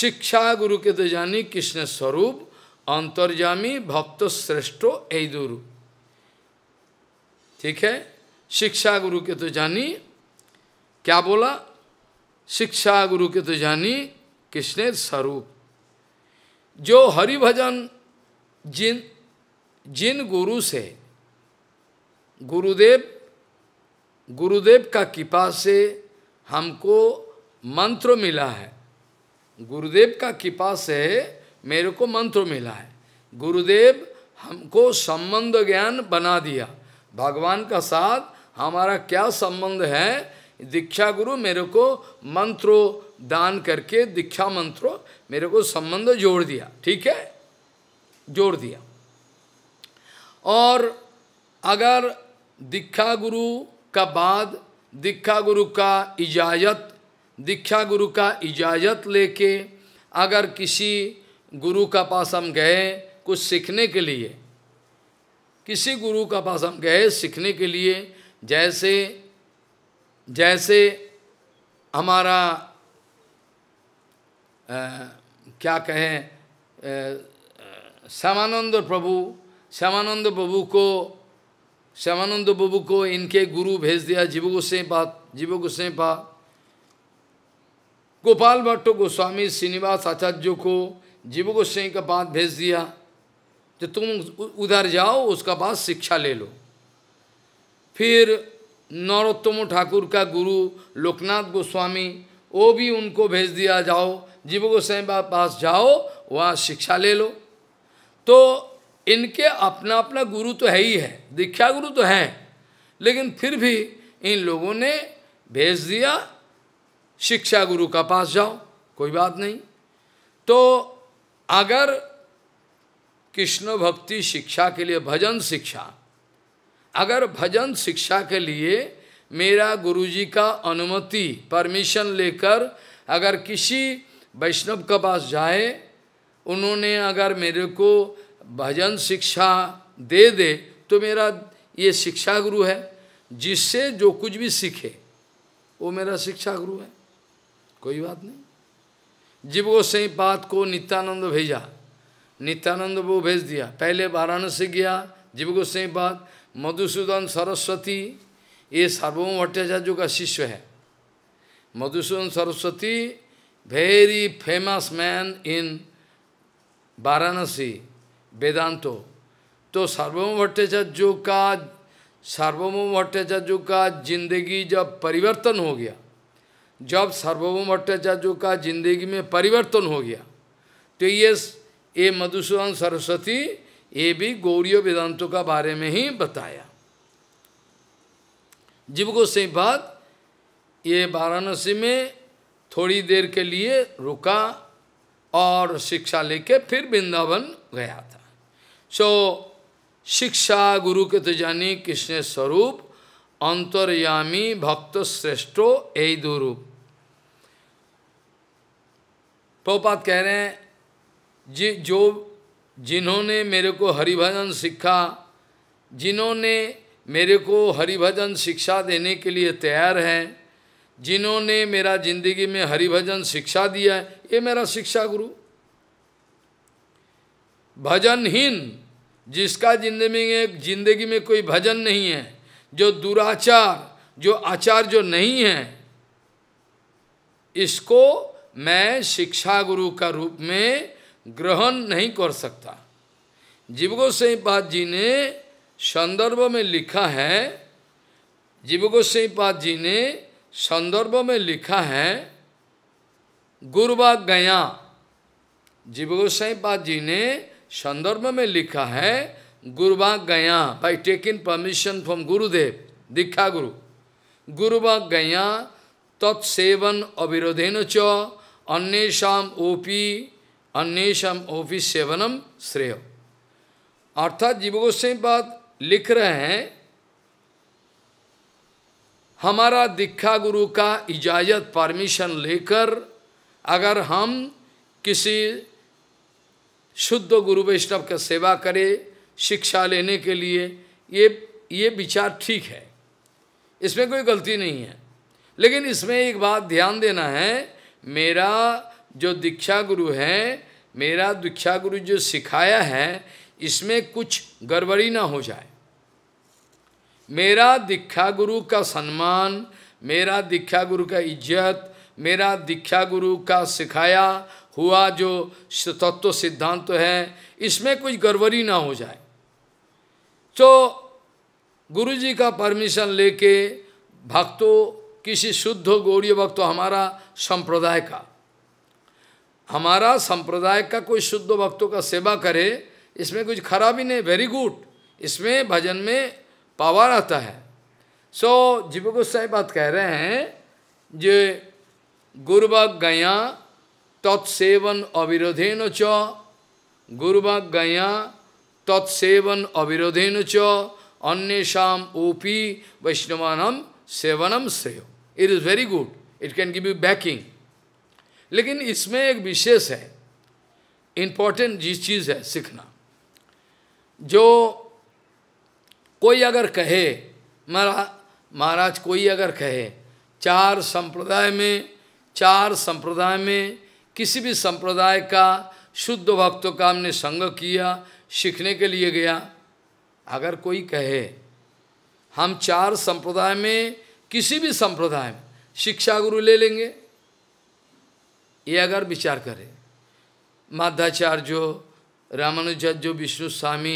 शिक्षा गुरु के तो जानी कृष्ण स्वरूप अंतर्यामी भक्त श्रेष्ठो यही गुरु ठीक है शिक्षा गुरु के तो जानी क्या बोला शिक्षा गुरु के तो जानी कृष्ण स्वरूप जो हरि भजन जिन जिन गुरु से गुरुदेव गुरुदेव का कृपा से हमको मंत्र मिला है गुरुदेव का कृपा से मेरे को मंत्र मिला है गुरुदेव हमको संबंध ज्ञान बना दिया भगवान का साथ हमारा क्या संबंध है दीक्षा गुरु मेरे को मंत्रो दान करके दीक्षा मंत्रो मेरे को संबंध जोड़ दिया ठीक है जोड़ दिया और अगर दीक्षा गुरु का बाद दीक्षा गुरु का इजाज़त दीक्षा गुरु का इजाज़त लेके अगर किसी गुरु का पास हम गए कुछ सीखने के लिए किसी गुरु का पास हम गए सीखने के लिए जैसे जैसे हमारा आ, क्या कहें श्यामानंद प्रभु श्यामानंद प्रभु को श्यामानंद प्रभु को इनके गुरु भेज दिया जीव गोस्वाई बात जीव गोस्वाई पा गोपाल भट्ट गोस्वामी श्रीनिवास आचार्य को जीव गोस्वाई का बात भेज दिया तो तुम उधर जाओ उसका पास शिक्षा ले लो फिर नरोत्तम ठाकुर का गुरु लोकनाथ गोस्वामी वो भी उनको भेज दिया जाओ जीव गोस्वामी पास जाओ वहाँ शिक्षा ले लो तो इनके अपना अपना गुरु तो है ही है दीक्षा गुरु तो हैं लेकिन फिर भी इन लोगों ने भेज दिया शिक्षा गुरु का पास जाओ कोई बात नहीं तो अगर कृष्ण भक्ति शिक्षा के लिए भजन शिक्षा अगर भजन शिक्षा के लिए मेरा गुरुजी का अनुमति परमिशन लेकर अगर किसी वैष्णव के पास जाए उन्होंने अगर मेरे को भजन शिक्षा दे दे तो मेरा ये शिक्षा गुरु है जिससे जो कुछ भी सीखे वो मेरा शिक्षा गुरु है कोई बात नहीं जीव गोसाई बात को नित्यानंद भेजा नित्यानंद वो भेज दिया पहले वाराणसी गया जीव गोसाई बात मधुसूदन सरस्वती ये सार्वभौम भट्टाचार्य का शिष्य है Madhusudan Saraswati very famous man in Varanasi वेदांतो तो सार्वभौम भट्टाचार्य का सार्वभौम भट्टाचार्य का जिंदगी जब परिवर्तन हो गया जब सार्वभौम भट्टाचार्य का जिंदगी में परिवर्तन हो गया तो ये ये मधुसूदन सरस्वती ये भी गौरीय वेदांतों का बारे में ही बताया जीव गोसाई बाद ये वाराणसी में थोड़ी देर के लिए रुका और शिक्षा लेके फिर वृंदावन गया था सो so, शिक्षा गुरु के तो जानी कृष्ण स्वरूप अंतर्यामी भक्त श्रेष्ठो यही दो रूप प्रभुपात कह रहे हैं जी जो जिन्होंने मेरे को हरिभजन शिक्षा जिन्होंने मेरे को हरिभजन शिक्षा देने के लिए तैयार हैं जिन्होंने मेरा जिंदगी में हरिभजन शिक्षा दिया है ये मेरा शिक्षा गुरु भजनहीन जिसका जिंदगी में जिंदगी में कोई भजन नहीं है जो दुराचार जो आचार जो नहीं है इसको मैं शिक्षा गुरु का रूप में ग्रहण नहीं कर सकता जीव गोसाई पाद जी ने संदर्भ में लिखा है जीव गोसाई पाद जी ने संदर्भ में लिखा है गुरुवा गया जीव गोसाई पाद जी ने संदर्भ में लिखा है गुरुवा गया बाई टेकिंग परमिशन फ्रॉम गुरुदेव दीक्षा गुरु गुरुवा गया तत्सेवन अविरोधेन च अन्य ओपी अन्यषम ओफिस सेवनम श्रेय अर्थात जीव गोस्वामी बात लिख रहे हैं हमारा दीक्षा गुरु का इजाज़त परमिशन लेकर अगर हम किसी शुद्ध गुरु वैष्णव का सेवा करें शिक्षा लेने के लिए ये ये विचार ठीक है इसमें कोई गलती नहीं है लेकिन इसमें एक बात ध्यान देना है मेरा जो दीक्षा गुरु है मेरा दीक्षा गुरु जो सिखाया है इसमें कुछ गड़बड़ी ना हो जाए मेरा दीक्षा गुरु का सम्मान मेरा दीक्षा गुरु का इज्जत मेरा दीक्षा गुरु का सिखाया हुआ जो तत्व सिद्धांत तो है इसमें कुछ गड़बड़ी ना हो जाए तो गुरु जी का परमिशन लेके भक्तों किसी शुद्ध गौरी भक्तों हमारा संप्रदाय का हमारा संप्रदाय का कोई शुद्ध भक्तों का सेवा करे इसमें कुछ खराबी नहीं वेरी गुड इसमें भजन में पावर आता है सो so, जीव गोस्वाई बात कह रहे हैं जे गुरुबाग गया तत्सेवन न च गुरुबाग गया तत्सेवन न च अन्य शाम ओपी वैष्णवानम सेवनम श्रेय it is very good it can give you backing लेकिन इसमें एक विशेष है इम्पोर्टेंट जिस चीज़ है सीखना जो कोई अगर कहे मारा महाराज कोई अगर कहे चार संप्रदाय में चार संप्रदाय में किसी भी संप्रदाय का शुद्ध भक्तों का हमने संग किया सीखने के लिए गया अगर कोई कहे हम चार संप्रदाय में किसी भी संप्रदाय में शिक्षा गुरु ले लेंगे ये अगर विचार करें माध्याचार्य रामानुजार्य विष्णु स्वामी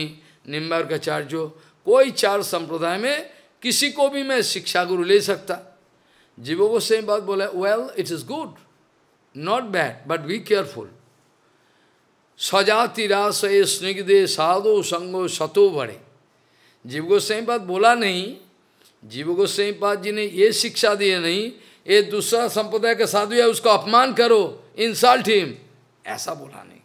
निम्बार्काचार्य कोई चार संप्रदाय में किसी को भी मैं शिक्षा गुरु ले सकता जीवो को सेम बात बोला well it is good not bad but be careful सजाति रास ए स्निग्धे साधो संगो सतो बड़े जीव गोस्वाई बात बोला नहीं जीव गोस्वाई पाद जी ने ये शिक्षा दिए नहीं ये दूसरा संप्रदाय का साधु है उसको अपमान करो इंसल्ट हिम ऐसा बोला नहीं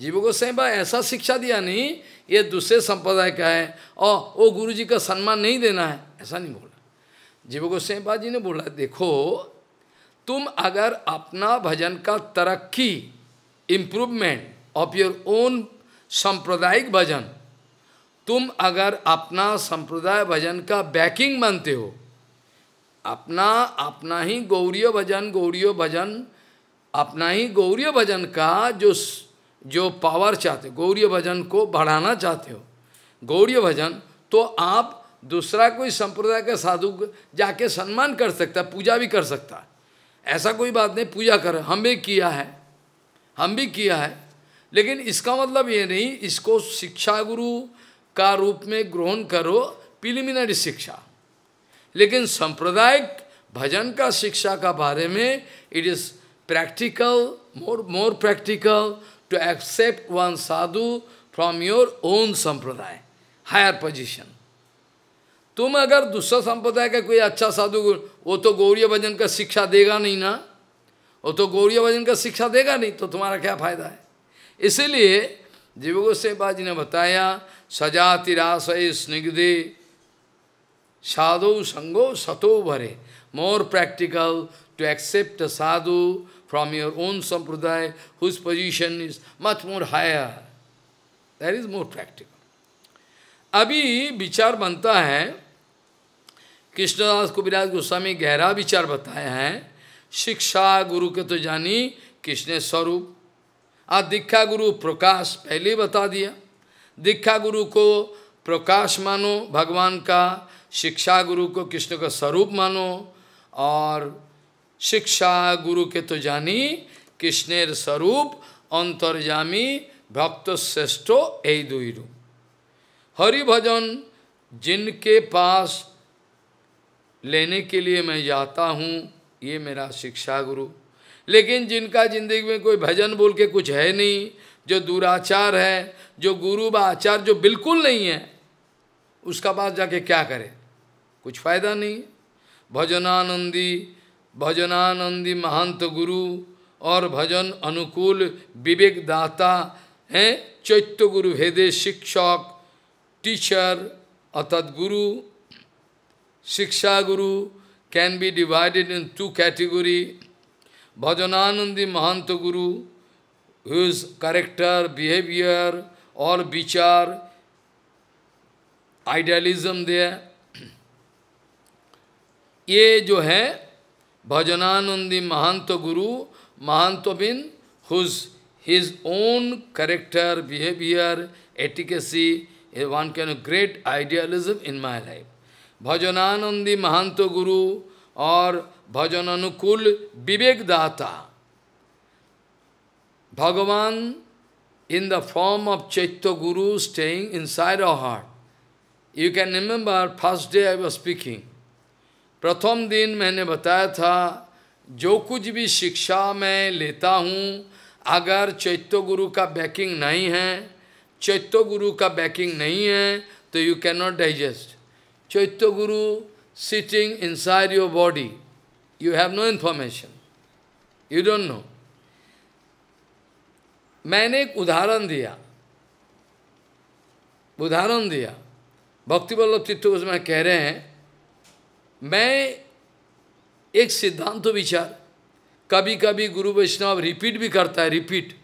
जीव गोसाई ऐसा शिक्षा दिया नहीं ये दूसरे संप्रदाय का है और वो गुरु जी का सम्मान नहीं देना है ऐसा नहीं बोला जीव गोसाई जी ने बोला देखो तुम अगर अपना भजन का तरक्की इम्प्रूवमेंट ऑफ योर ओन सांप्रदायिक भजन तुम अगर अपना संप्रदाय भजन का बैकिंग मानते हो अपना अपना ही गौरीय भजन गौरीय भजन अपना ही गौरी भजन का जो जो पावर चाहते हो गौरी भजन को बढ़ाना चाहते हो गौरी भजन तो आप दूसरा कोई संप्रदाय का साधु जाके सम्मान कर सकता है पूजा भी कर सकता है ऐसा कोई बात नहीं पूजा कर हम भी किया है हम भी किया है लेकिन इसका मतलब ये नहीं इसको शिक्षा गुरु का रूप में ग्रहण करो प्रिलिमिनरी शिक्षा लेकिन सांप्रदायिक भजन का शिक्षा का बारे में it is practical, more, more practical, to accept one sadhu from your own sampradaya, higher position. तुम अगर दूसरा संप्रदाय का कोई अच्छा साधु वो तो गौरिया भजन का शिक्षा देगा नहीं ना वो तो गौरिया भजन का शिक्षा देगा नहीं तो तुम्हारा क्या फायदा है इसीलिए जीव गोसेवा जी ने बताया सजाति रास स्निग्धे साधु संगो सतो भरे more practical to accept sadhu from your own sampradaya, whose position is much more higher. That is more practical. अभी विचार बनता है कृष्णदास कुबिराज गोस्वामी गहरा विचार बताए हैं शिक्षा गुरु के तो जानी कृष्ण स्वरूप आज दीक्षा गुरु प्रकाश पहले बता दिया दीक्षा गुरु को प्रकाश मानो भगवान का शिक्षा गुरु को कृष्ण का स्वरूप मानो और शिक्षा गुरु के तो जानी स्वरूप স্বরূপ भक्त श्रेष्ठ यही दुई रूप हरि भजन जिनके पास लेने के लिए मैं जाता हूँ ये मेरा शिक्षा गुरु लेकिन जिनका जिंदगी में कोई भजन बोल के कुछ है नहीं जो दुराचार है जो गुरु व आचार जो बिल्कुल नहीं है उसका पास जाके क्या करे कुछ फायदा नहीं भजनानंदी भजनानंदी महंत गुरु और भजन अनुकूल विवेक दाता हैं चैत्य गुरु भेदे शिक्षक टीचर अर्थात गुरु shiksha guru can be divided into category भजनानंदी महंत गुरु हुज करेक्टर बिहेवियर और विचार आइडियलिज्म दे ये जो है Bhajananundi Mahanto Guru, Mahanto Bin, whose his own character, behavior, efficacy, one kind of great idealism in my life. Bhajananundi Mahanto Guru or Bhajananukul Vivek Data. Bhagavan in the form of Chaitya Guru staying inside our heart. You can remember, first day I was speaking. प्रथम दिन मैंने बताया था जो कुछ भी शिक्षा मैं लेता हूँ अगर चैत्य गुरु का बैकिंग नहीं है चैत्य गुरु का बैकिंग नहीं है तो you can not digest chaitya guru sitting inside your body you have no information you don't know मैंने एक उदाहरण दिया उदाहरण दिया भक्ति वल्लभ चित्त उसमें कह रहे हैं मैं एक सिद्धांत तो विचार कभी कभी गुरु वैष्णव रिपीट भी करता है रिपीट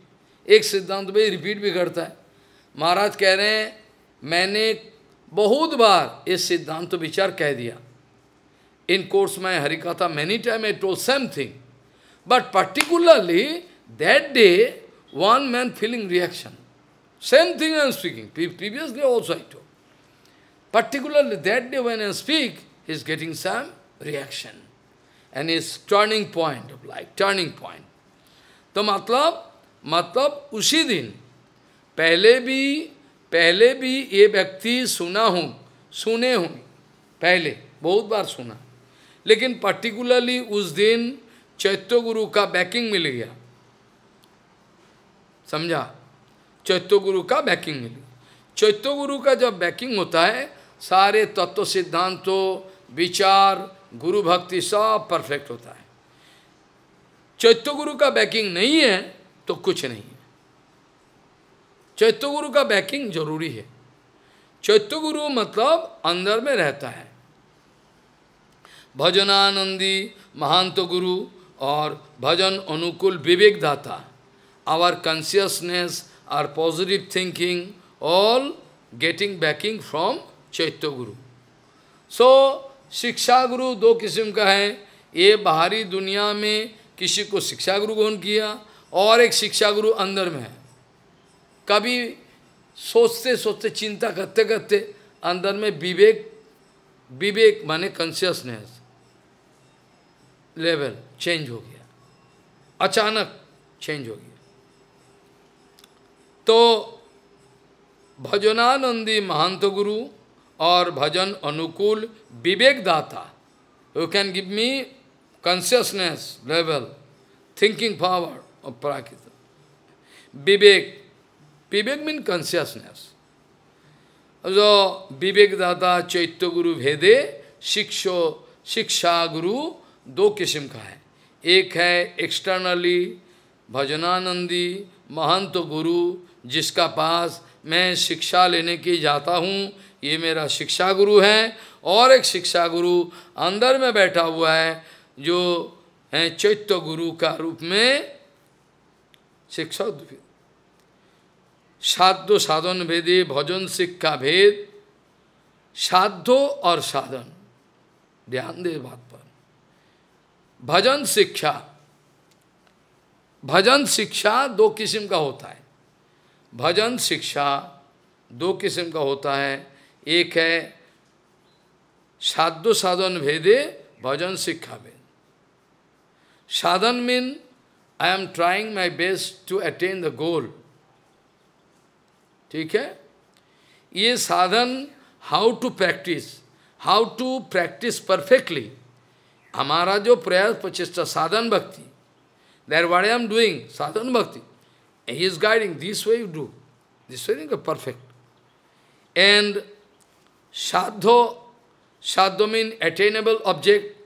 एक सिद्धांत में रिपीट भी करता है महाराज कह रहे हैं मैंने बहुत बार ये सिद्धांत तो विचार कह दिया इन कोर्स में हरिकथा many time I told same thing but particularly day one man feeling reaction same thing I am speaking previous day also I told. Particularly that day when I speak he's getting some reaction. And his turning point of life, turning point. तो मतलब मतलब उसी दिन पहले भी पहले भी ये व्यक्ति सुना हूँ सुने हूँ पहले बहुत बार सुना लेकिन पर्टिकुलरली उस दिन चैत्य गुरु का बैकिंग मिल गया समझा चैत्य गुरु का बैकिंग मिल गया चैत्य गुरु का जब बैकिंग होता है सारे तत्व सिद्धांतों विचार गुरु भक्ति सब परफेक्ट होता है चैत्य गुरु का बैकिंग नहीं है तो कुछ नहीं है चैत्य गुरु का बैकिंग जरूरी है चैत्य गुरु मतलब अंदर में रहता है भजनानंदी महांत गुरु और भजन अनुकूल विवेक दाता our consciousness or positive thinking all backing from chaitya guru so So, शिक्षा गुरु दो किस्म का है ये बाहरी दुनिया में किसी को शिक्षा गुरु ग्रहण किया और एक शिक्षा गुरु अंदर में है कभी सोचते सोचते चिंता करते करते अंदर में विवेक विवेक माने कॉन्शियसनेस लेवल चेंज हो गया अचानक चेंज हो गया तो भजनानंदी महंत गुरु और भजन अनुकूल विवेक दाता you can give me consciousness level thinking और प्राकृत विवेक विवेक मीन कॉन्सियसनेस जो विवेक दाता चैत्य गुरु भेदे शिक्षो शिक्षा गुरु दो किस्म का है एक है एक्सटर्नली भजनानंदी महंत गुरु जिसका पास मैं शिक्षा लेने के जाता हूँ ये मेरा शिक्षा गुरु है और एक शिक्षा गुरु अंदर में बैठा हुआ है जो है चैत्य गुरु का रूप में शिक्षा साधो साधन भेदे भजन शिक्षा भेद साधो और साधन ध्यान दे बात पर भजन शिक्षा भजन शिक्षा दो किस्म का होता है भजन शिक्षा दो किस्म का होता है एक है साधु साधन भेदे भजन शिक्षा में साधन mean I am trying my best to attain the goal ठीक है ये साधन how to practise how to practise perfectly हमारा जो प्रयास प्रचेष्टा साधन भक्ति देर वाट आई एम डूइंग साधन भक्ति he is guiding this way you do this way perfect and Sadho, sadho means attainable object.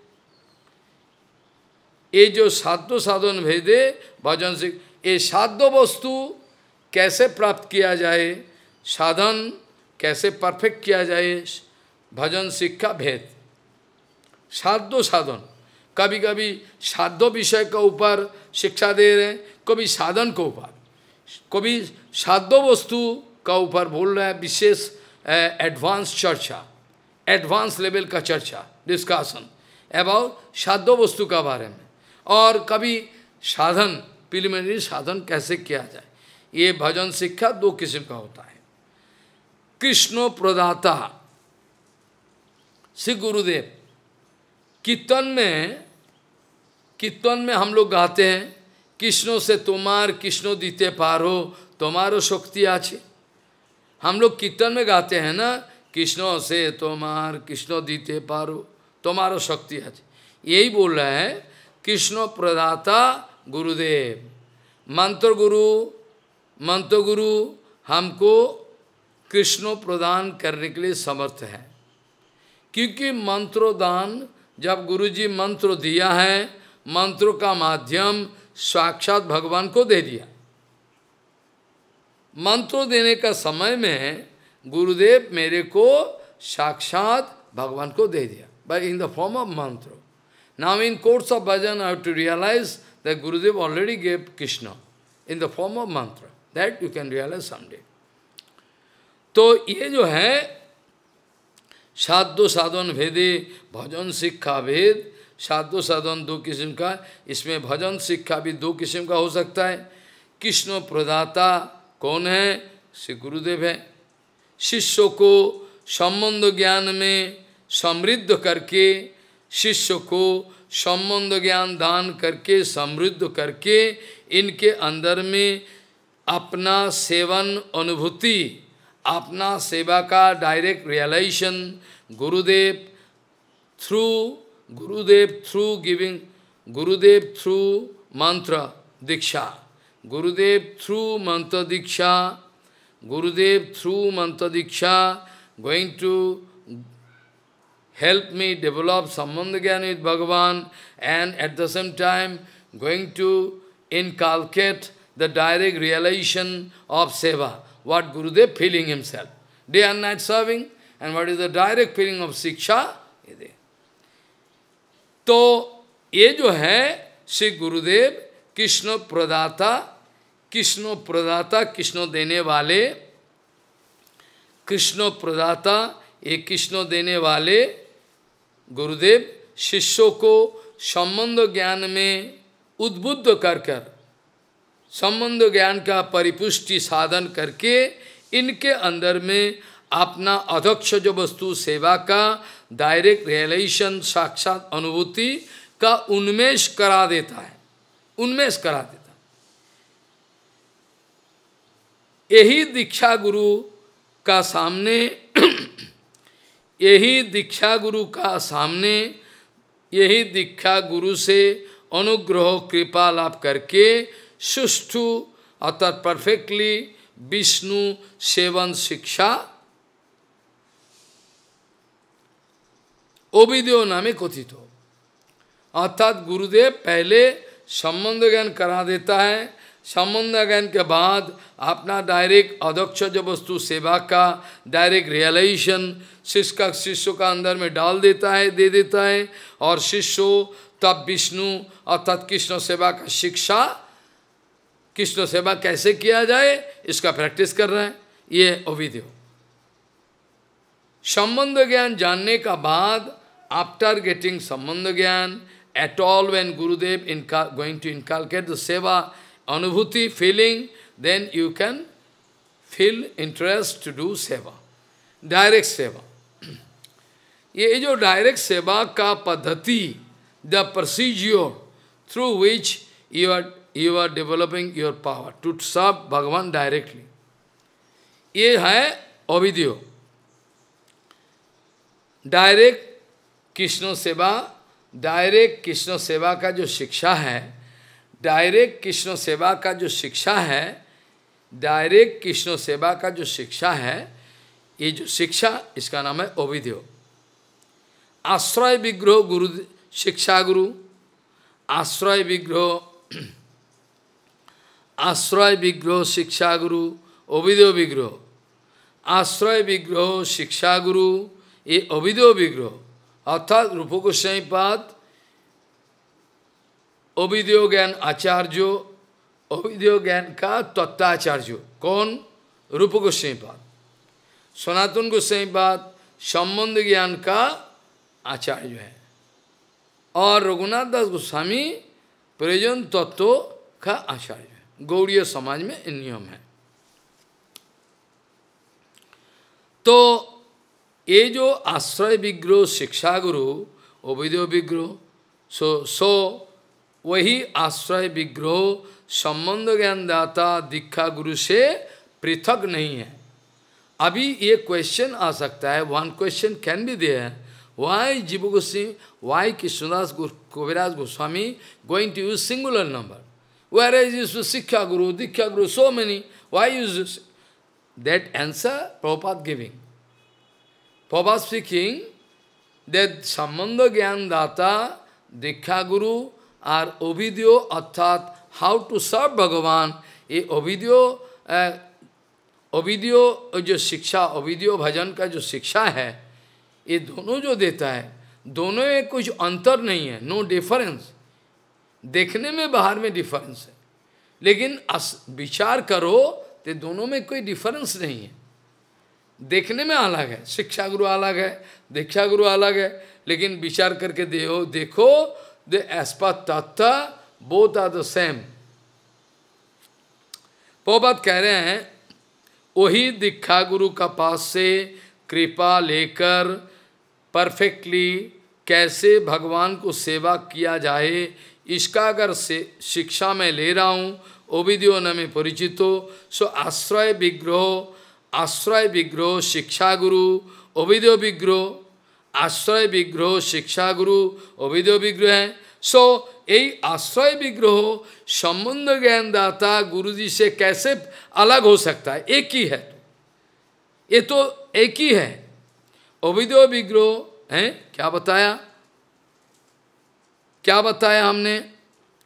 ये जो साधो साधन भेदे भजन से ये साधो वस्तु कैसे प्राप्त किया जाए साधन कैसे परफेक्ट किया जाए भजन शिक्षा भेद साधो साधन कभी कभी साधो विषय के ऊपर शिक्षा दे रहे हैं कभी साधन के ऊपर कभी साधो वस्तु का ऊपर बोल रहे हैं विशेष एडवांस चर्चा एडवांस लेवल का चर्चा डिस्कशन अबाउट साधो वस्तु का बारे में और कभी साधन प्रिलिमिनरी साधन कैसे किया जाए ये भजन शिक्षा दो किस्म का होता है कृष्णो प्रदाता श्री गुरुदेव कीर्तन में कीर्तन में हम लोग गाते हैं कृष्णों से तुम्हार कृष्णो दीते पारो तुम्हारो शक्ति आछे हम लोग कीर्तन में गाते हैं ना कृष्णो से तोमार कृष्णो दीते पारो तुम्हारो शक्ति है यही बोल रहे हैं कृष्ण प्रदाता गुरुदेव मंत्र गुरु मंत्र गुरु हमको कृष्णो प्रदान करने के लिए समर्थ है क्योंकि मंत्रोदान जब गुरुजी मंत्र दिया है मंत्रों का माध्यम साक्षात भगवान को दे दिया मंत्र देने का समय में गुरुदेव मेरे को साक्षात भगवान को दे दिया but in the form of mantra now in course of bhajan I to realise that Gurudev already gave Krishna in the form of mantra that you can realise someday तो ये जो है साधो साधन भेदे भजन शिक्षा भेद साधो साधन दो किस्म का इसमें भजन शिक्षा भी दो किस्म का हो सकता है कृष्ण प्रदाता कौन है श्री गुरुदेव है शिष्य को संबंध ज्ञान में समृद्ध करके शिष्य को संबंध ज्ञान दान करके समृद्ध करके इनके अंदर में अपना सेवन अनुभूति अपना सेवा का direct realisation Gurudev through Gurudev through giving Gurudev through mantra diksha Gurudev through mantra diksha Gurudev through mantra diksha going to help me develop sambandh gyan with Bhagavan and at the same time going to inculcate the direct realisation of seva what Gurudev feeling himself day and night serving and what is the direct feeling of shiksha तो ये जो है श्री गुरुदेव कृष्ण प्रदाता कृष्णो प्रदाता कृष्णो देने वाले कृष्णो प्रदाता ये कृष्णो देने वाले गुरुदेव शिष्यों को संबंध ज्ञान में उद्बुद्ध कर कर संबंध ज्ञान का परिपुष्टि साधन करके इनके अंदर में अपना अध्यक्ष जो वस्तु सेवा का डायरेक्ट रियलाइजेशन साक्षात अनुभूति का उन्मेष करा देता है उन्मेष करा देता है यही दीक्षा गुरु का सामने यही दीक्षा गुरु का सामने यही दीक्षा गुरु से अनुग्रह कृपा लाभ करके सुष्ठु अर्थात परफेक्टली विष्णु सेवन शिक्षा ओबिदेव नामे कथित हो अर्थात गुरुदेव पहले संबंध ज्ञान करा देता है संबंध ज्ञान के बाद अपना डायरेक्ट जो वस्तु सेवा का डायरेक्ट रियलाइजेशन शिष्य का शिष्य का अंदर में डाल देता है दे देता है और शिष्य तब विष्णु और तत्कृष्ण सेवा का शिक्षा कृष्ण सेवा कैसे किया जाए इसका प्रैक्टिस कर रहे हैं ये अविध्य संबंध ज्ञान जानने का बाद आफ्टर गेटिंग संबंध ज्ञान एट ऑल when गुरुदेव इनका going to inculcate the seva anubhuti, feeling, then you can feel interest to do seva, direct seva. ये जो direct seva का पद्धति, the procedure through which you are you are developing your power to serve Bhagavan directly. ये है अविद्यो direct Krishna सेवा direct Krishna सेवा का जो शिक्षा है डायरेक्ट कृष्ण सेवा का जो शिक्षा है डायरेक्ट कृष्ण सेवा का जो शिक्षा है ये जो शिक्षा इसका नाम है ओविध्यो आश्रय विग्रह गुरु शिक्षा गुरु आश्रय विग्रह आश्रय विग्रह शिक्षा गुरु ओविध्यो विग्रह आश्रय विग्रह शिक्षा गुरु ये ओविध्यो विग्रह अर्थात रूप गोस्वाई पाद अविद्यो ज्ञान आचार्य अविद्यो ज्ञान का तत्वाचार्य कौन रूप गोस्वाई पाद सनातन गोस्वाई पाद संबंध ज्ञान का आचार्य है और रघुनाथ दास गोस्वामी प्रयोजन तत्व का आचार्य है गौड़ीय समाज में नियम है तो ये जो आश्रय विग्रह शिक्षा गुरु ओविदो विग्रह सो सो वही आश्रय विग्रह संबंध ज्ञान दाता दीक्षा गुरु से पृथक नहीं है अभी ये क्वेश्चन आ सकता है one question can be they why Jiva Goswami why Krishnadas Kaviraj Goswami going to use singular number where is use shiksha guru diksha guru so many why use that answer प्रोपात गिविंग प्रोपात स्पीकिंग दैट संबंध ज्ञान दाता दीक्षा गुरु और ओविद्यो अर्थात हाउ टू सर्व भगवान ये ओविद्यो ओविद्यो जो शिक्षा ओविद्यो भजन का जो शिक्षा है ये दोनों जो देता है दोनों में कुछ अंतर नहीं है नो डिफरेंस देखने में बाहर में डिफरेंस है लेकिन विचार करो तो दोनों में कोई डिफरेंस नहीं है देखने में अलग है शिक्षा गुरु अलग है दीक्षा गुरु अलग है लेकिन विचार करके देखो They, as per tattva, both are the same. पोबात कह रहे हैं वही दीक्षा गुरु का पास से कृपा लेकर परफेक्टली कैसे भगवान को सेवा किया जाए इसका अगर से शिक्षा में ले रहा हूँ ओबिदियो में परिचित हो सो आश्रय विग्रह आश्रय विग्रह शिक्षा गुरु ओबिदियो विग्रह आश्रय विग्रह शिक्षा गुरु अविद्य विग्रह है सो यही आश्रय विग्रह संबंध ज्ञानदाता गुरु जी से कैसे अलग हो सकता है एक ही है तो। ये तो एक ही है अविद्य विग्रह है क्या बताया क्या बताया हमने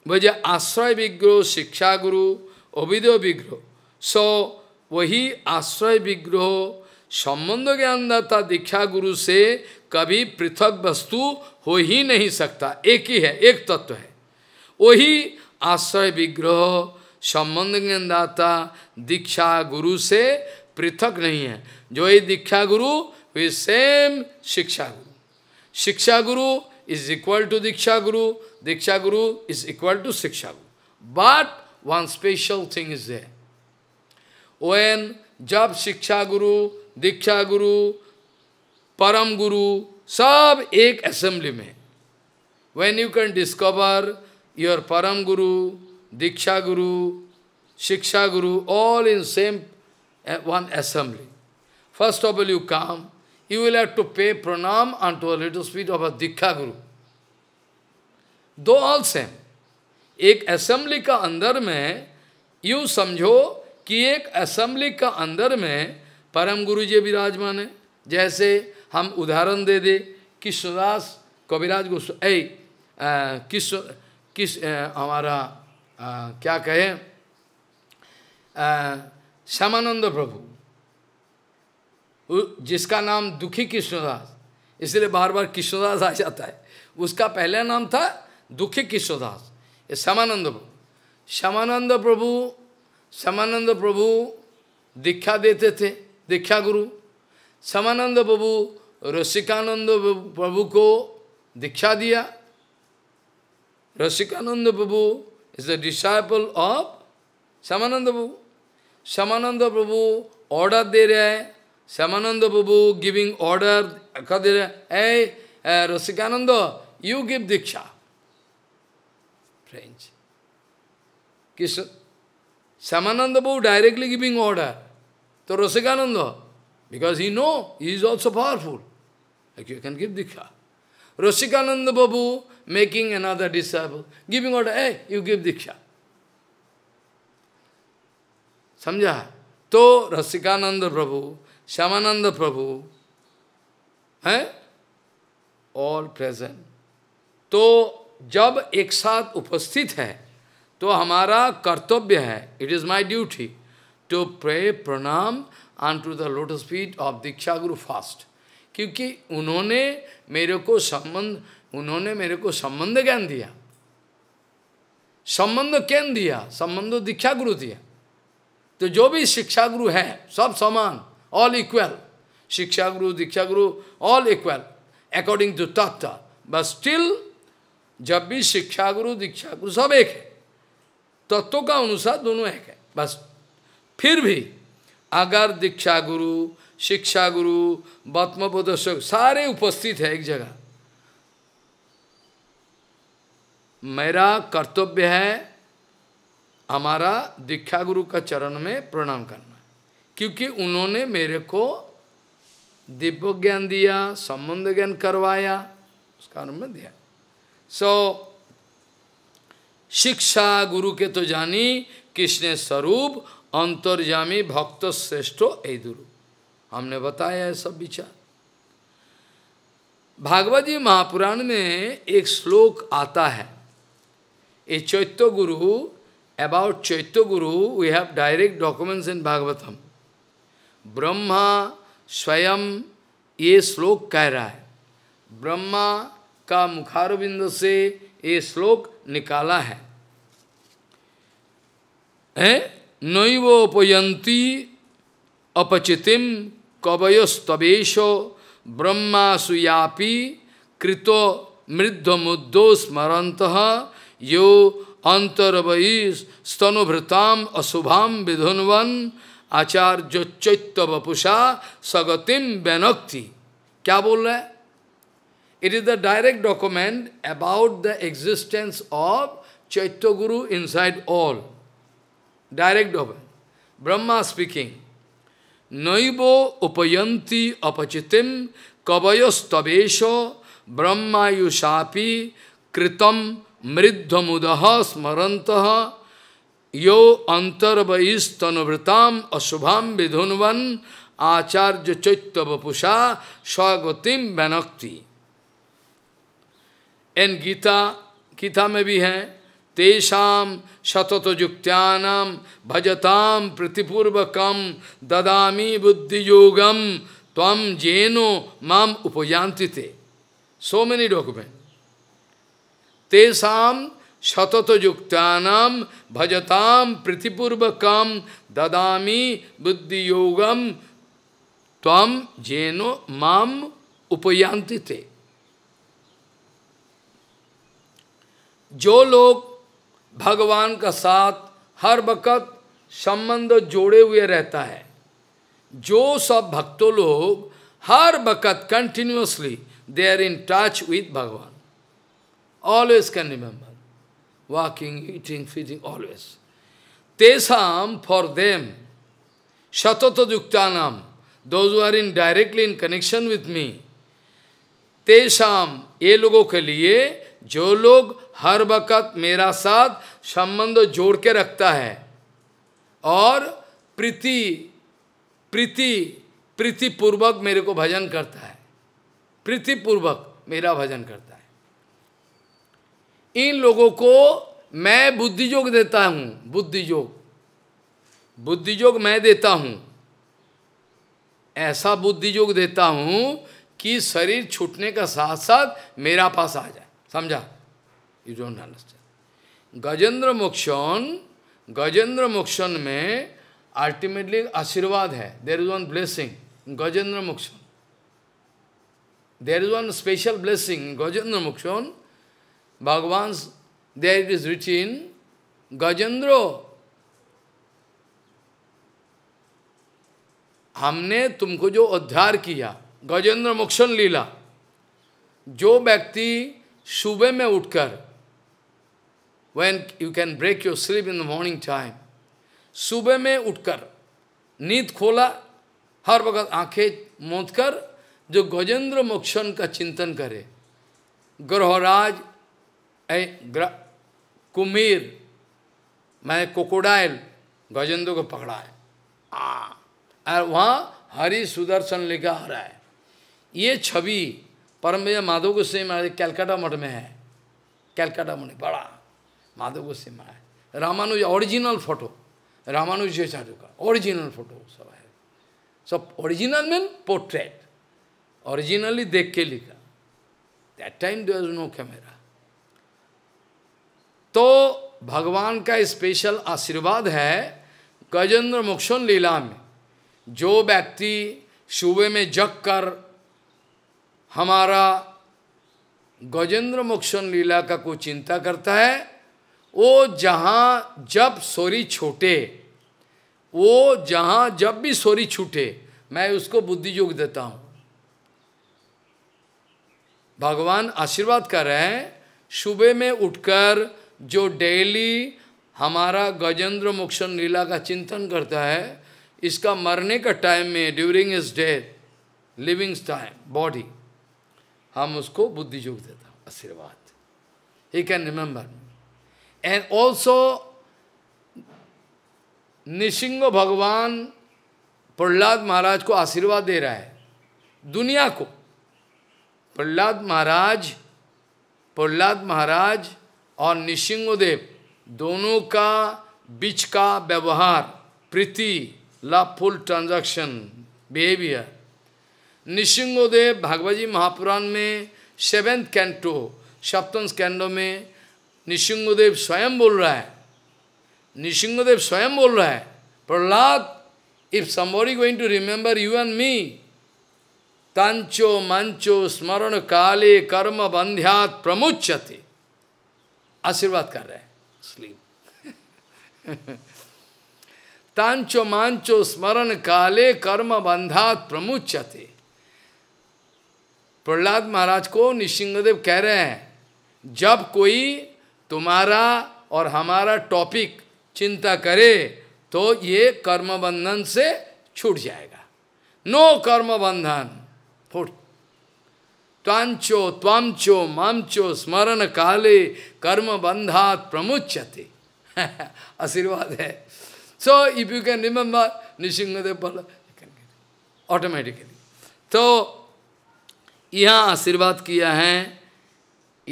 बोझे आश्रय विग्रह शिक्षा गुरु अविद्य विग्रह सो वही आश्रय विग्रह संबंध ज्ञानदाता दीक्षा गुरु से कभी पृथक वस्तु हो ही नहीं सकता एक ही है एक तत्व है वही आश्रय विग्रह संबंध ज्ञानदाता दीक्षा गुरु से पृथक नहीं है जो ये दीक्षा गुरु वे सेम शिक्षा गुरु शिक्षा गुरु इज इक्वल टू दीक्षा गुरु दीक्षा गुरु is equal to shiksha guru but one special thing is है जब शिक्षा गुरु दीक्षा गुरु परम गुरु सब एक असेंबली में when you can discover your param guru diksha guru shiksha guru all in same one assembly first of all you come you will have to pay pranam on to lit speed of a diksha guru to all same एक असेंबली का अंदर में you समझो कि एक assembly का अंदर में परम गुरु जी विराजमान है जैसे हम उदाहरण दे दे किशोदास कविराज गोस्वाई किस किस हमारा क्या कहे श्यामानंद प्रभु जिसका नाम दुखी कृष्णदास इसलिए बार बार किशोदास आ जाता है उसका पहला नाम था दुखी किशोदास श्यामानंद प्रभु श्यामानंद प्रभु श्यामानंद प्रभु दीक्षा देते थे Diksha Guru, Samananda Babu, Rasikananda Babu ko diksha diya. Rasikananda Babu is the disciple of Samananda Babu Samananda Babu order there, Samananda Babu giving order, hey, uh, Rasikananda, you give Diksha. French. Krishna. Samananda Babu directly giving order. to Rasikananda, because he know, he is also powerful. Like you can give Diksha. Rasikananda Babu making another disciple, giving order, hey, you give Diksha. Samjha? To Rasikananda Prabhu, Shamananda Prabhu, हैं all present तो जब एक साथ उपस्थित है तो हमारा कर्तव्य है it is my duty to pray pranam unto the lotus feet of Diksha Guru first. क्योंकि उन्होंने मेरे को संबंध उन्होंने मेरे को संबंध ज्ञान दिया संबंध ज्ञान दिया संबंध दीक्षा गुरु दिया तो जो भी शिक्षा गुरु है सब समान ऑल इक्वल शिक्षा गुरु दीक्षा गुरु ऑल इक्वल अकॉर्डिंग टू तत्व बस स्टिल जब भी शिक्षा गुरु दीक्षा गुरु सब एक है तत्व का अनुसार दोनों एक है बस फिर भी अगर दीक्षा गुरु शिक्षा गुरु बत्मबोधक सारे उपस्थित है एक जगह मेरा कर्तव्य है हमारा दीक्षा गुरु का चरण में प्रणाम करना क्योंकि उन्होंने मेरे को दिव्य ज्ञान दिया संबंध ज्ञान करवाया उस कारण में दिया सो so, शिक्षा गुरु के तो जानी कृष्ण स्वरूप अंतर्जामी भक्त श्रेष्ठो ऐदुरु हमने बताया है सब विचार भागवत जी महापुराण में एक श्लोक आता है ए चैत्य गुरु about chaitya guru we have direct documents in Bhagavatam Brahma स्वयं ये श्लोक कह रहा है ब्रह्मा का मुखारबिंद से ये श्लोक निकाला है, है? नोपयती अपचिति कवयस्तवेश ब्रह्मा सुयापी कृतो मृद्धमुद्दो स्मरत यो अंतरवयी स्तनुभृताम अशुभाम विधुनवन आचार्य चैत्य वपुषा सगतिम व्यनक्ति क्या बोल रहा है it is the direct document about the existence of Chaitya Guru inside all direct हो ब्रह्मा स्पीकिंग नैबो उपयंती अपचितिम कवयस्तवेश ब्रह्मायुषापी कृतम मृद्ध मुदह स्मरत यो अंतर्वयस्तनुवृताम अशुभाम विधुनवन आचार्य चैत्य वपुषा स्वागतिम बनक्ति एन गीता गीता में भी है Tesham satato yuktianam bhajatam pritipurvakam dadami buddhi yogam tvam jeno mam upayantite. So many documents. Tesham satato yuktianam bhajatam pritipurvakam dadami buddhi yogam tvam jeno mam upayantite. जो लोग भगवान का साथ हर वक़्त संबंध जोड़े हुए रहता है जो सब भक्तों लोग हर वक़्त continuously they are in touch with Bhagavan always can remember walking eating फीटिंग ऑलवेज तेसाम फॉर देम शतत युक्ता नाम दो are in directly in connection with me तेसाम ये लोगों के लिए जो लोग हर वक़्त मेरा साथ संबंध जोड़ के रखता है और प्रीति प्रीति प्रीति पूर्वक मेरे को भजन करता है प्रीति पूर्वक मेरा भजन करता है इन लोगों को मैं बुद्धि योग देता हूं बुद्धि योग बुद्धि योग मैं देता हूं ऐसा बुद्धि योग देता हूं कि शरीर छूटने का साथ साथ मेरा पास आ जाए समझा you don't understand Gajendra Mokshan Gajendra Mokshan में अल्टीमेटली आशीर्वाद है there is one blessing Gajendra Mokshan there is one special blessing Gajendra Mokshan Bhagavan there it is rich in Gajendra हमने तुमको जो उद्धार किया गजेंद्र मोक्षण लीला जो व्यक्ति सुबह में उठकर when you can break your sleep in the morning time. सुबह में उठकर नींद खोला हर वक्त आंखें मोद कर जो गजेंद्र मोक्षण का चिंतन करे ग्रहराज ग्र, कुमीर मैं कोकोडाइल गजेंद्र को पकड़ा है आ वहाँ हरि सुदर्शन लेकर आ रहा है ये छवि परम माधव गुस्से महाराज कैलकाटा मठ में है कैलकाटा मठ बड़ा माधव से माया Ramanuja original photo Ramanujacharya का ओरिजिनल फोटो सब है सब ओरिजिनल मेन पोर्ट्रेट ओरिजिनली देख के लिखा that time does no camera तो भगवान का स्पेशल आशीर्वाद है गजेंद्र मोक्षण लीला में जो व्यक्ति सुबह में जग कर हमारा गजेंद्र मोक्षण लीला का कोई चिंता करता है वो जहाँ जब सोरी छोटे वो जहाँ जब भी सोरी छूटे मैं उसको बुद्धि योग देता हूँ भगवान आशीर्वाद कर रहे हैं सुबह में उठकर जो डेली हमारा गजेंद्र मोक्षण लीला का चिंतन करता है इसका मरने का टाइम में during his death living time body हम उसको बुद्धि योग देता हूँ आशीर्वाद ही can remember And also, Nrisingh Bhagavan Prahlad महाराज को आशीर्वाद दे रहा है दुनिया को प्रहलाद महाराज प्रहलाद महाराज और निशिंगदेव दोनों का बीच का व्यवहार प्रीति loveful transaction behaviour Nrisinghadev Bhagavat ji Mahapuran में सेवेंथ कैंटो सप्तम कैंडो में निशिंगदेव स्वयं बोल रहा है निशिंगदेव स्वयं बोल रहा है Prahlad if somebody going to remember you and me तांचो मंचो स्मरण काले कर्म बंध्यात प्रमुचते आशीर्वाद कर रहे हैं तांचो मांचो स्मरण काले कर्म बंधात प्रमुचते प्रहलाद महाराज को निशिंगदेव कह रहे हैं जब कोई तुम्हारा और हमारा टॉपिक चिंता करे तो ये कर्मबंधन से छूट जाएगा नो कर्म फुट त्वांचो त्वांचो मामचो स्मरण काले कर्म बंधात प्रमुचते आशीर्वाद है so if you can remember Nrisinghadev automatically तो यह आशीर्वाद किया है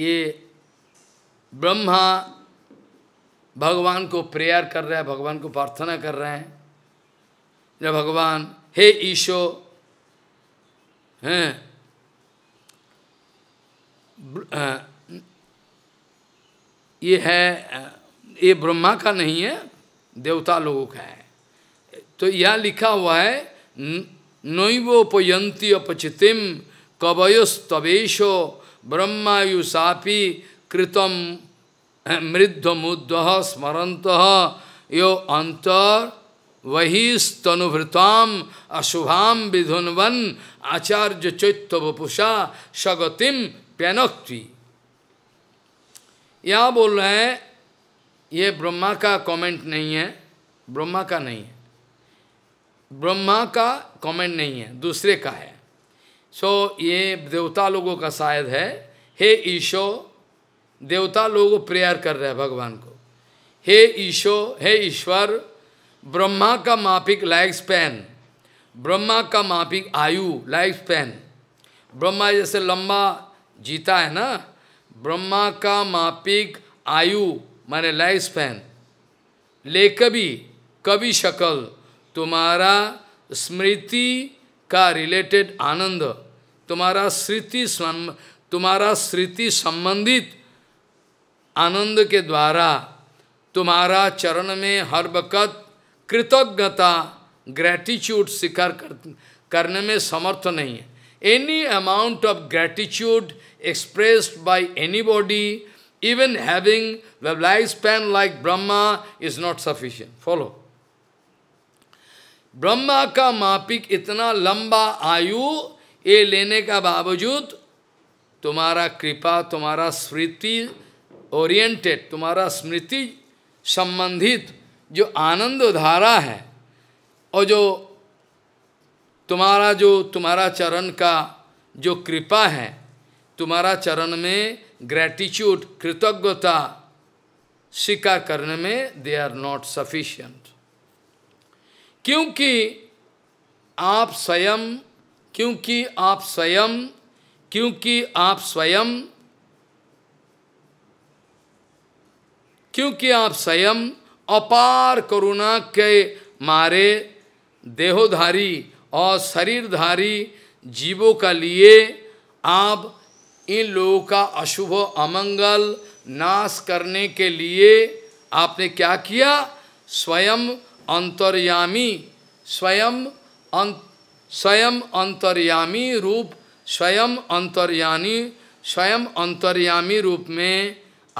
ये ब्रह्मा भगवान को प्रेयर कर रहे हैं भगवान को प्रार्थना कर रहे हैं जब भगवान हे ईशो हैं ये है ये ब्रह्मा का नहीं है देवता लोगों का है तो यह लिखा हुआ है नैवोपयंती अपचितिम कवयस्तवेशो ब्रह्मायुषापी कृतम मृद्धमुद्ध स्मरत यो अंतर वही स्तनुभृताम अशुभाम विधुनवन आचार्य वपुषा सगतिम प्यनोक्ति यह बोल रहे हैं ये ब्रह्मा का कमेंट नहीं है ब्रह्मा का नहीं है ब्रह्मा का कमेंट नहीं है दूसरे का है सो so, ये देवता लोगों का शायद है हे ईशो देवता लोग प्रेयर कर रहे हैं भगवान को हे ईशो हे ईश्वर ब्रह्मा का मापिक लाइफ स्पैन ब्रह्मा का मापिक आयु लाइफ स्पैन ब्रह्मा जैसे लंबा जीता है ना ब्रह्मा का मापिक आयु माने लाइफ स्पैन ले कभी कभी शकल तुम्हारा स्मृति का रिलेटेड आनंद तुम्हारा स्मृति तुम्हारा स्मृति संबंधित आनंद के द्वारा तुम्हारा चरण में हर वक़्त कृतज्ञता ग्रैटिट्यूड स्वीकार कर, करने में समर्थ नहीं है any amount of gratitude by anybody even having life span like Brahma is not sufficient follow Brahma का मापिक इतना लंबा आयु ये लेने का बावजूद तुम्हारा कृपा तुम्हारा स्मृति ओरिएंटेड तुम्हारा स्मृति संबंधित जो आनंद धारा है और जो तुम्हारा जो तुम्हारा चरण का जो कृपा है तुम्हारा चरण में ग्रैटिट्यूड कृतज्ञता स्वीकार करने में दे आर नॉट सफिशियंट क्योंकि आप स्वयं क्योंकि आप स्वयं क्योंकि आप स्वयं क्योंकि आप स्वयं अपार करुणा के मारे देहोधारी और शरीरधारी जीवों का लिए आप इन लोगों का अशुभ अमंगल नाश करने के लिए आपने क्या किया स्वयं अंतर्यामी स्वयं अं स्वयं अंतर्यामी रूप स्वयं अंतर्यामी स्वयं अंतर्यामी रूप में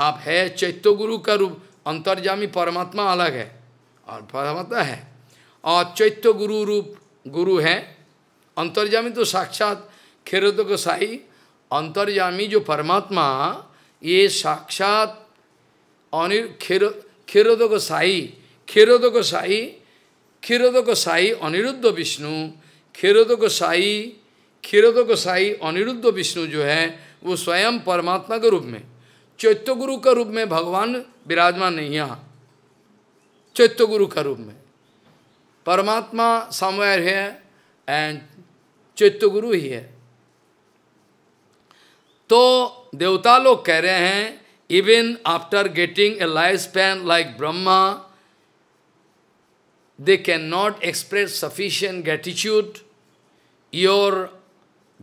आप है चैत्य गुरु का रूप अंतर्जामी परमात्मा अलग है और परमात्मा है और चैत्य गुरु रूप गुरु है अंतर्जामी तो साक्षात खेरोद को साई अंतर्जामी जो परमात्मा ये साक्षात अनिर खेरो खेरोद को साई खेरो को साई खेरद को साई अनिरुद्ध विष्णु खेरोद को साई खेरो को साई अनिरुद्ध विष्णु जो है वो स्वयं परमात्मा के रूप में चैत्य गुरु का रूप में भगवान विराजमान नहीं यहाँ चैत्य गुरु का रूप में परमात्मा समवेयर है एंड चैत्य गुरु ही है तो देवता लोग कह रहे हैं even after getting a life span like Brahma they can not express sufficient gratitude your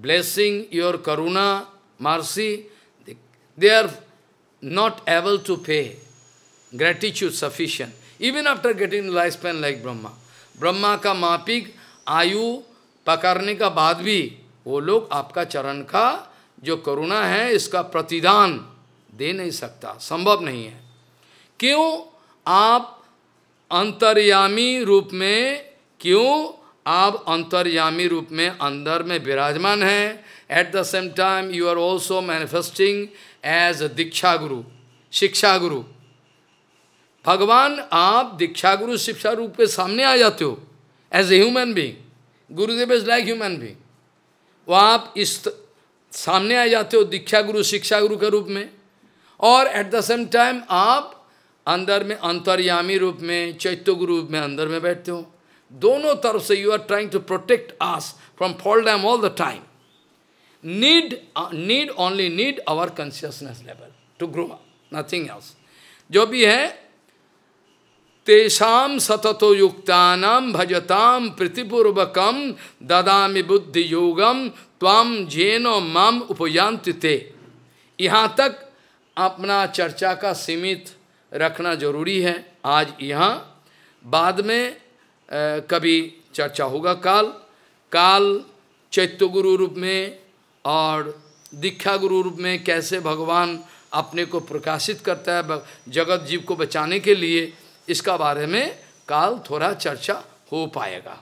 blessing your karuna mercy they are not able to pay gratitude sufficient, even after getting lifespan like Brahma. Brahma का मापिक आयु पकड़ने का बाद भी वो लोग आपका चरण का जो करुणा है इसका प्रतिदान दे नहीं सकता संभव नहीं है क्यों आप अंतर्यामी रूप में क्यों आप अंतर्यामी रूप में अंदर में विराजमान हैं at the same time you are also manifesting as a diksha guru shiksha गुरु भगवान आप दीक्षा गुरु शिक्षा रूप के सामने आ जाते हो as a human being Gurudev is like human being वो आप इस सामने आ जाते हो दीक्षा गुरु शिक्षा गुरु के रूप में और एट द सेम टाइम आप अंदर में अंतर्यामी रूप में चैत्य गुरु रूप में अंदर में बैठते हो दोनों तरफ से you are trying to protect us from fall down all the time need, uh, need only need our consciousness level to grow up, nothing else. जो भी है तेषाम सततो युक्तानाम भजताम प्रतिपूर्वकम ददामि बुद्धि योगम त्वाम जेनो माम उपयांत ते यहाँ तक अपना चर्चा का सीमित रखना जरूरी है आज यहाँ बाद में आ, कभी चर्चा होगा काल काल चैत्य गुरु रूप में और दीक्षा गुरु रूप में कैसे भगवान अपने को प्रकाशित करता है जगत जीव को बचाने के लिए इसका बारे में काल थोड़ा चर्चा हो पाएगा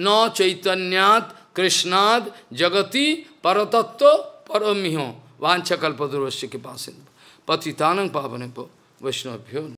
न चैतन्यात कृष्णाद जगति परतत्व परमिहो वांछकल्पद्रोश्य के पास पतितानंग पावन पो वैष्णव्यो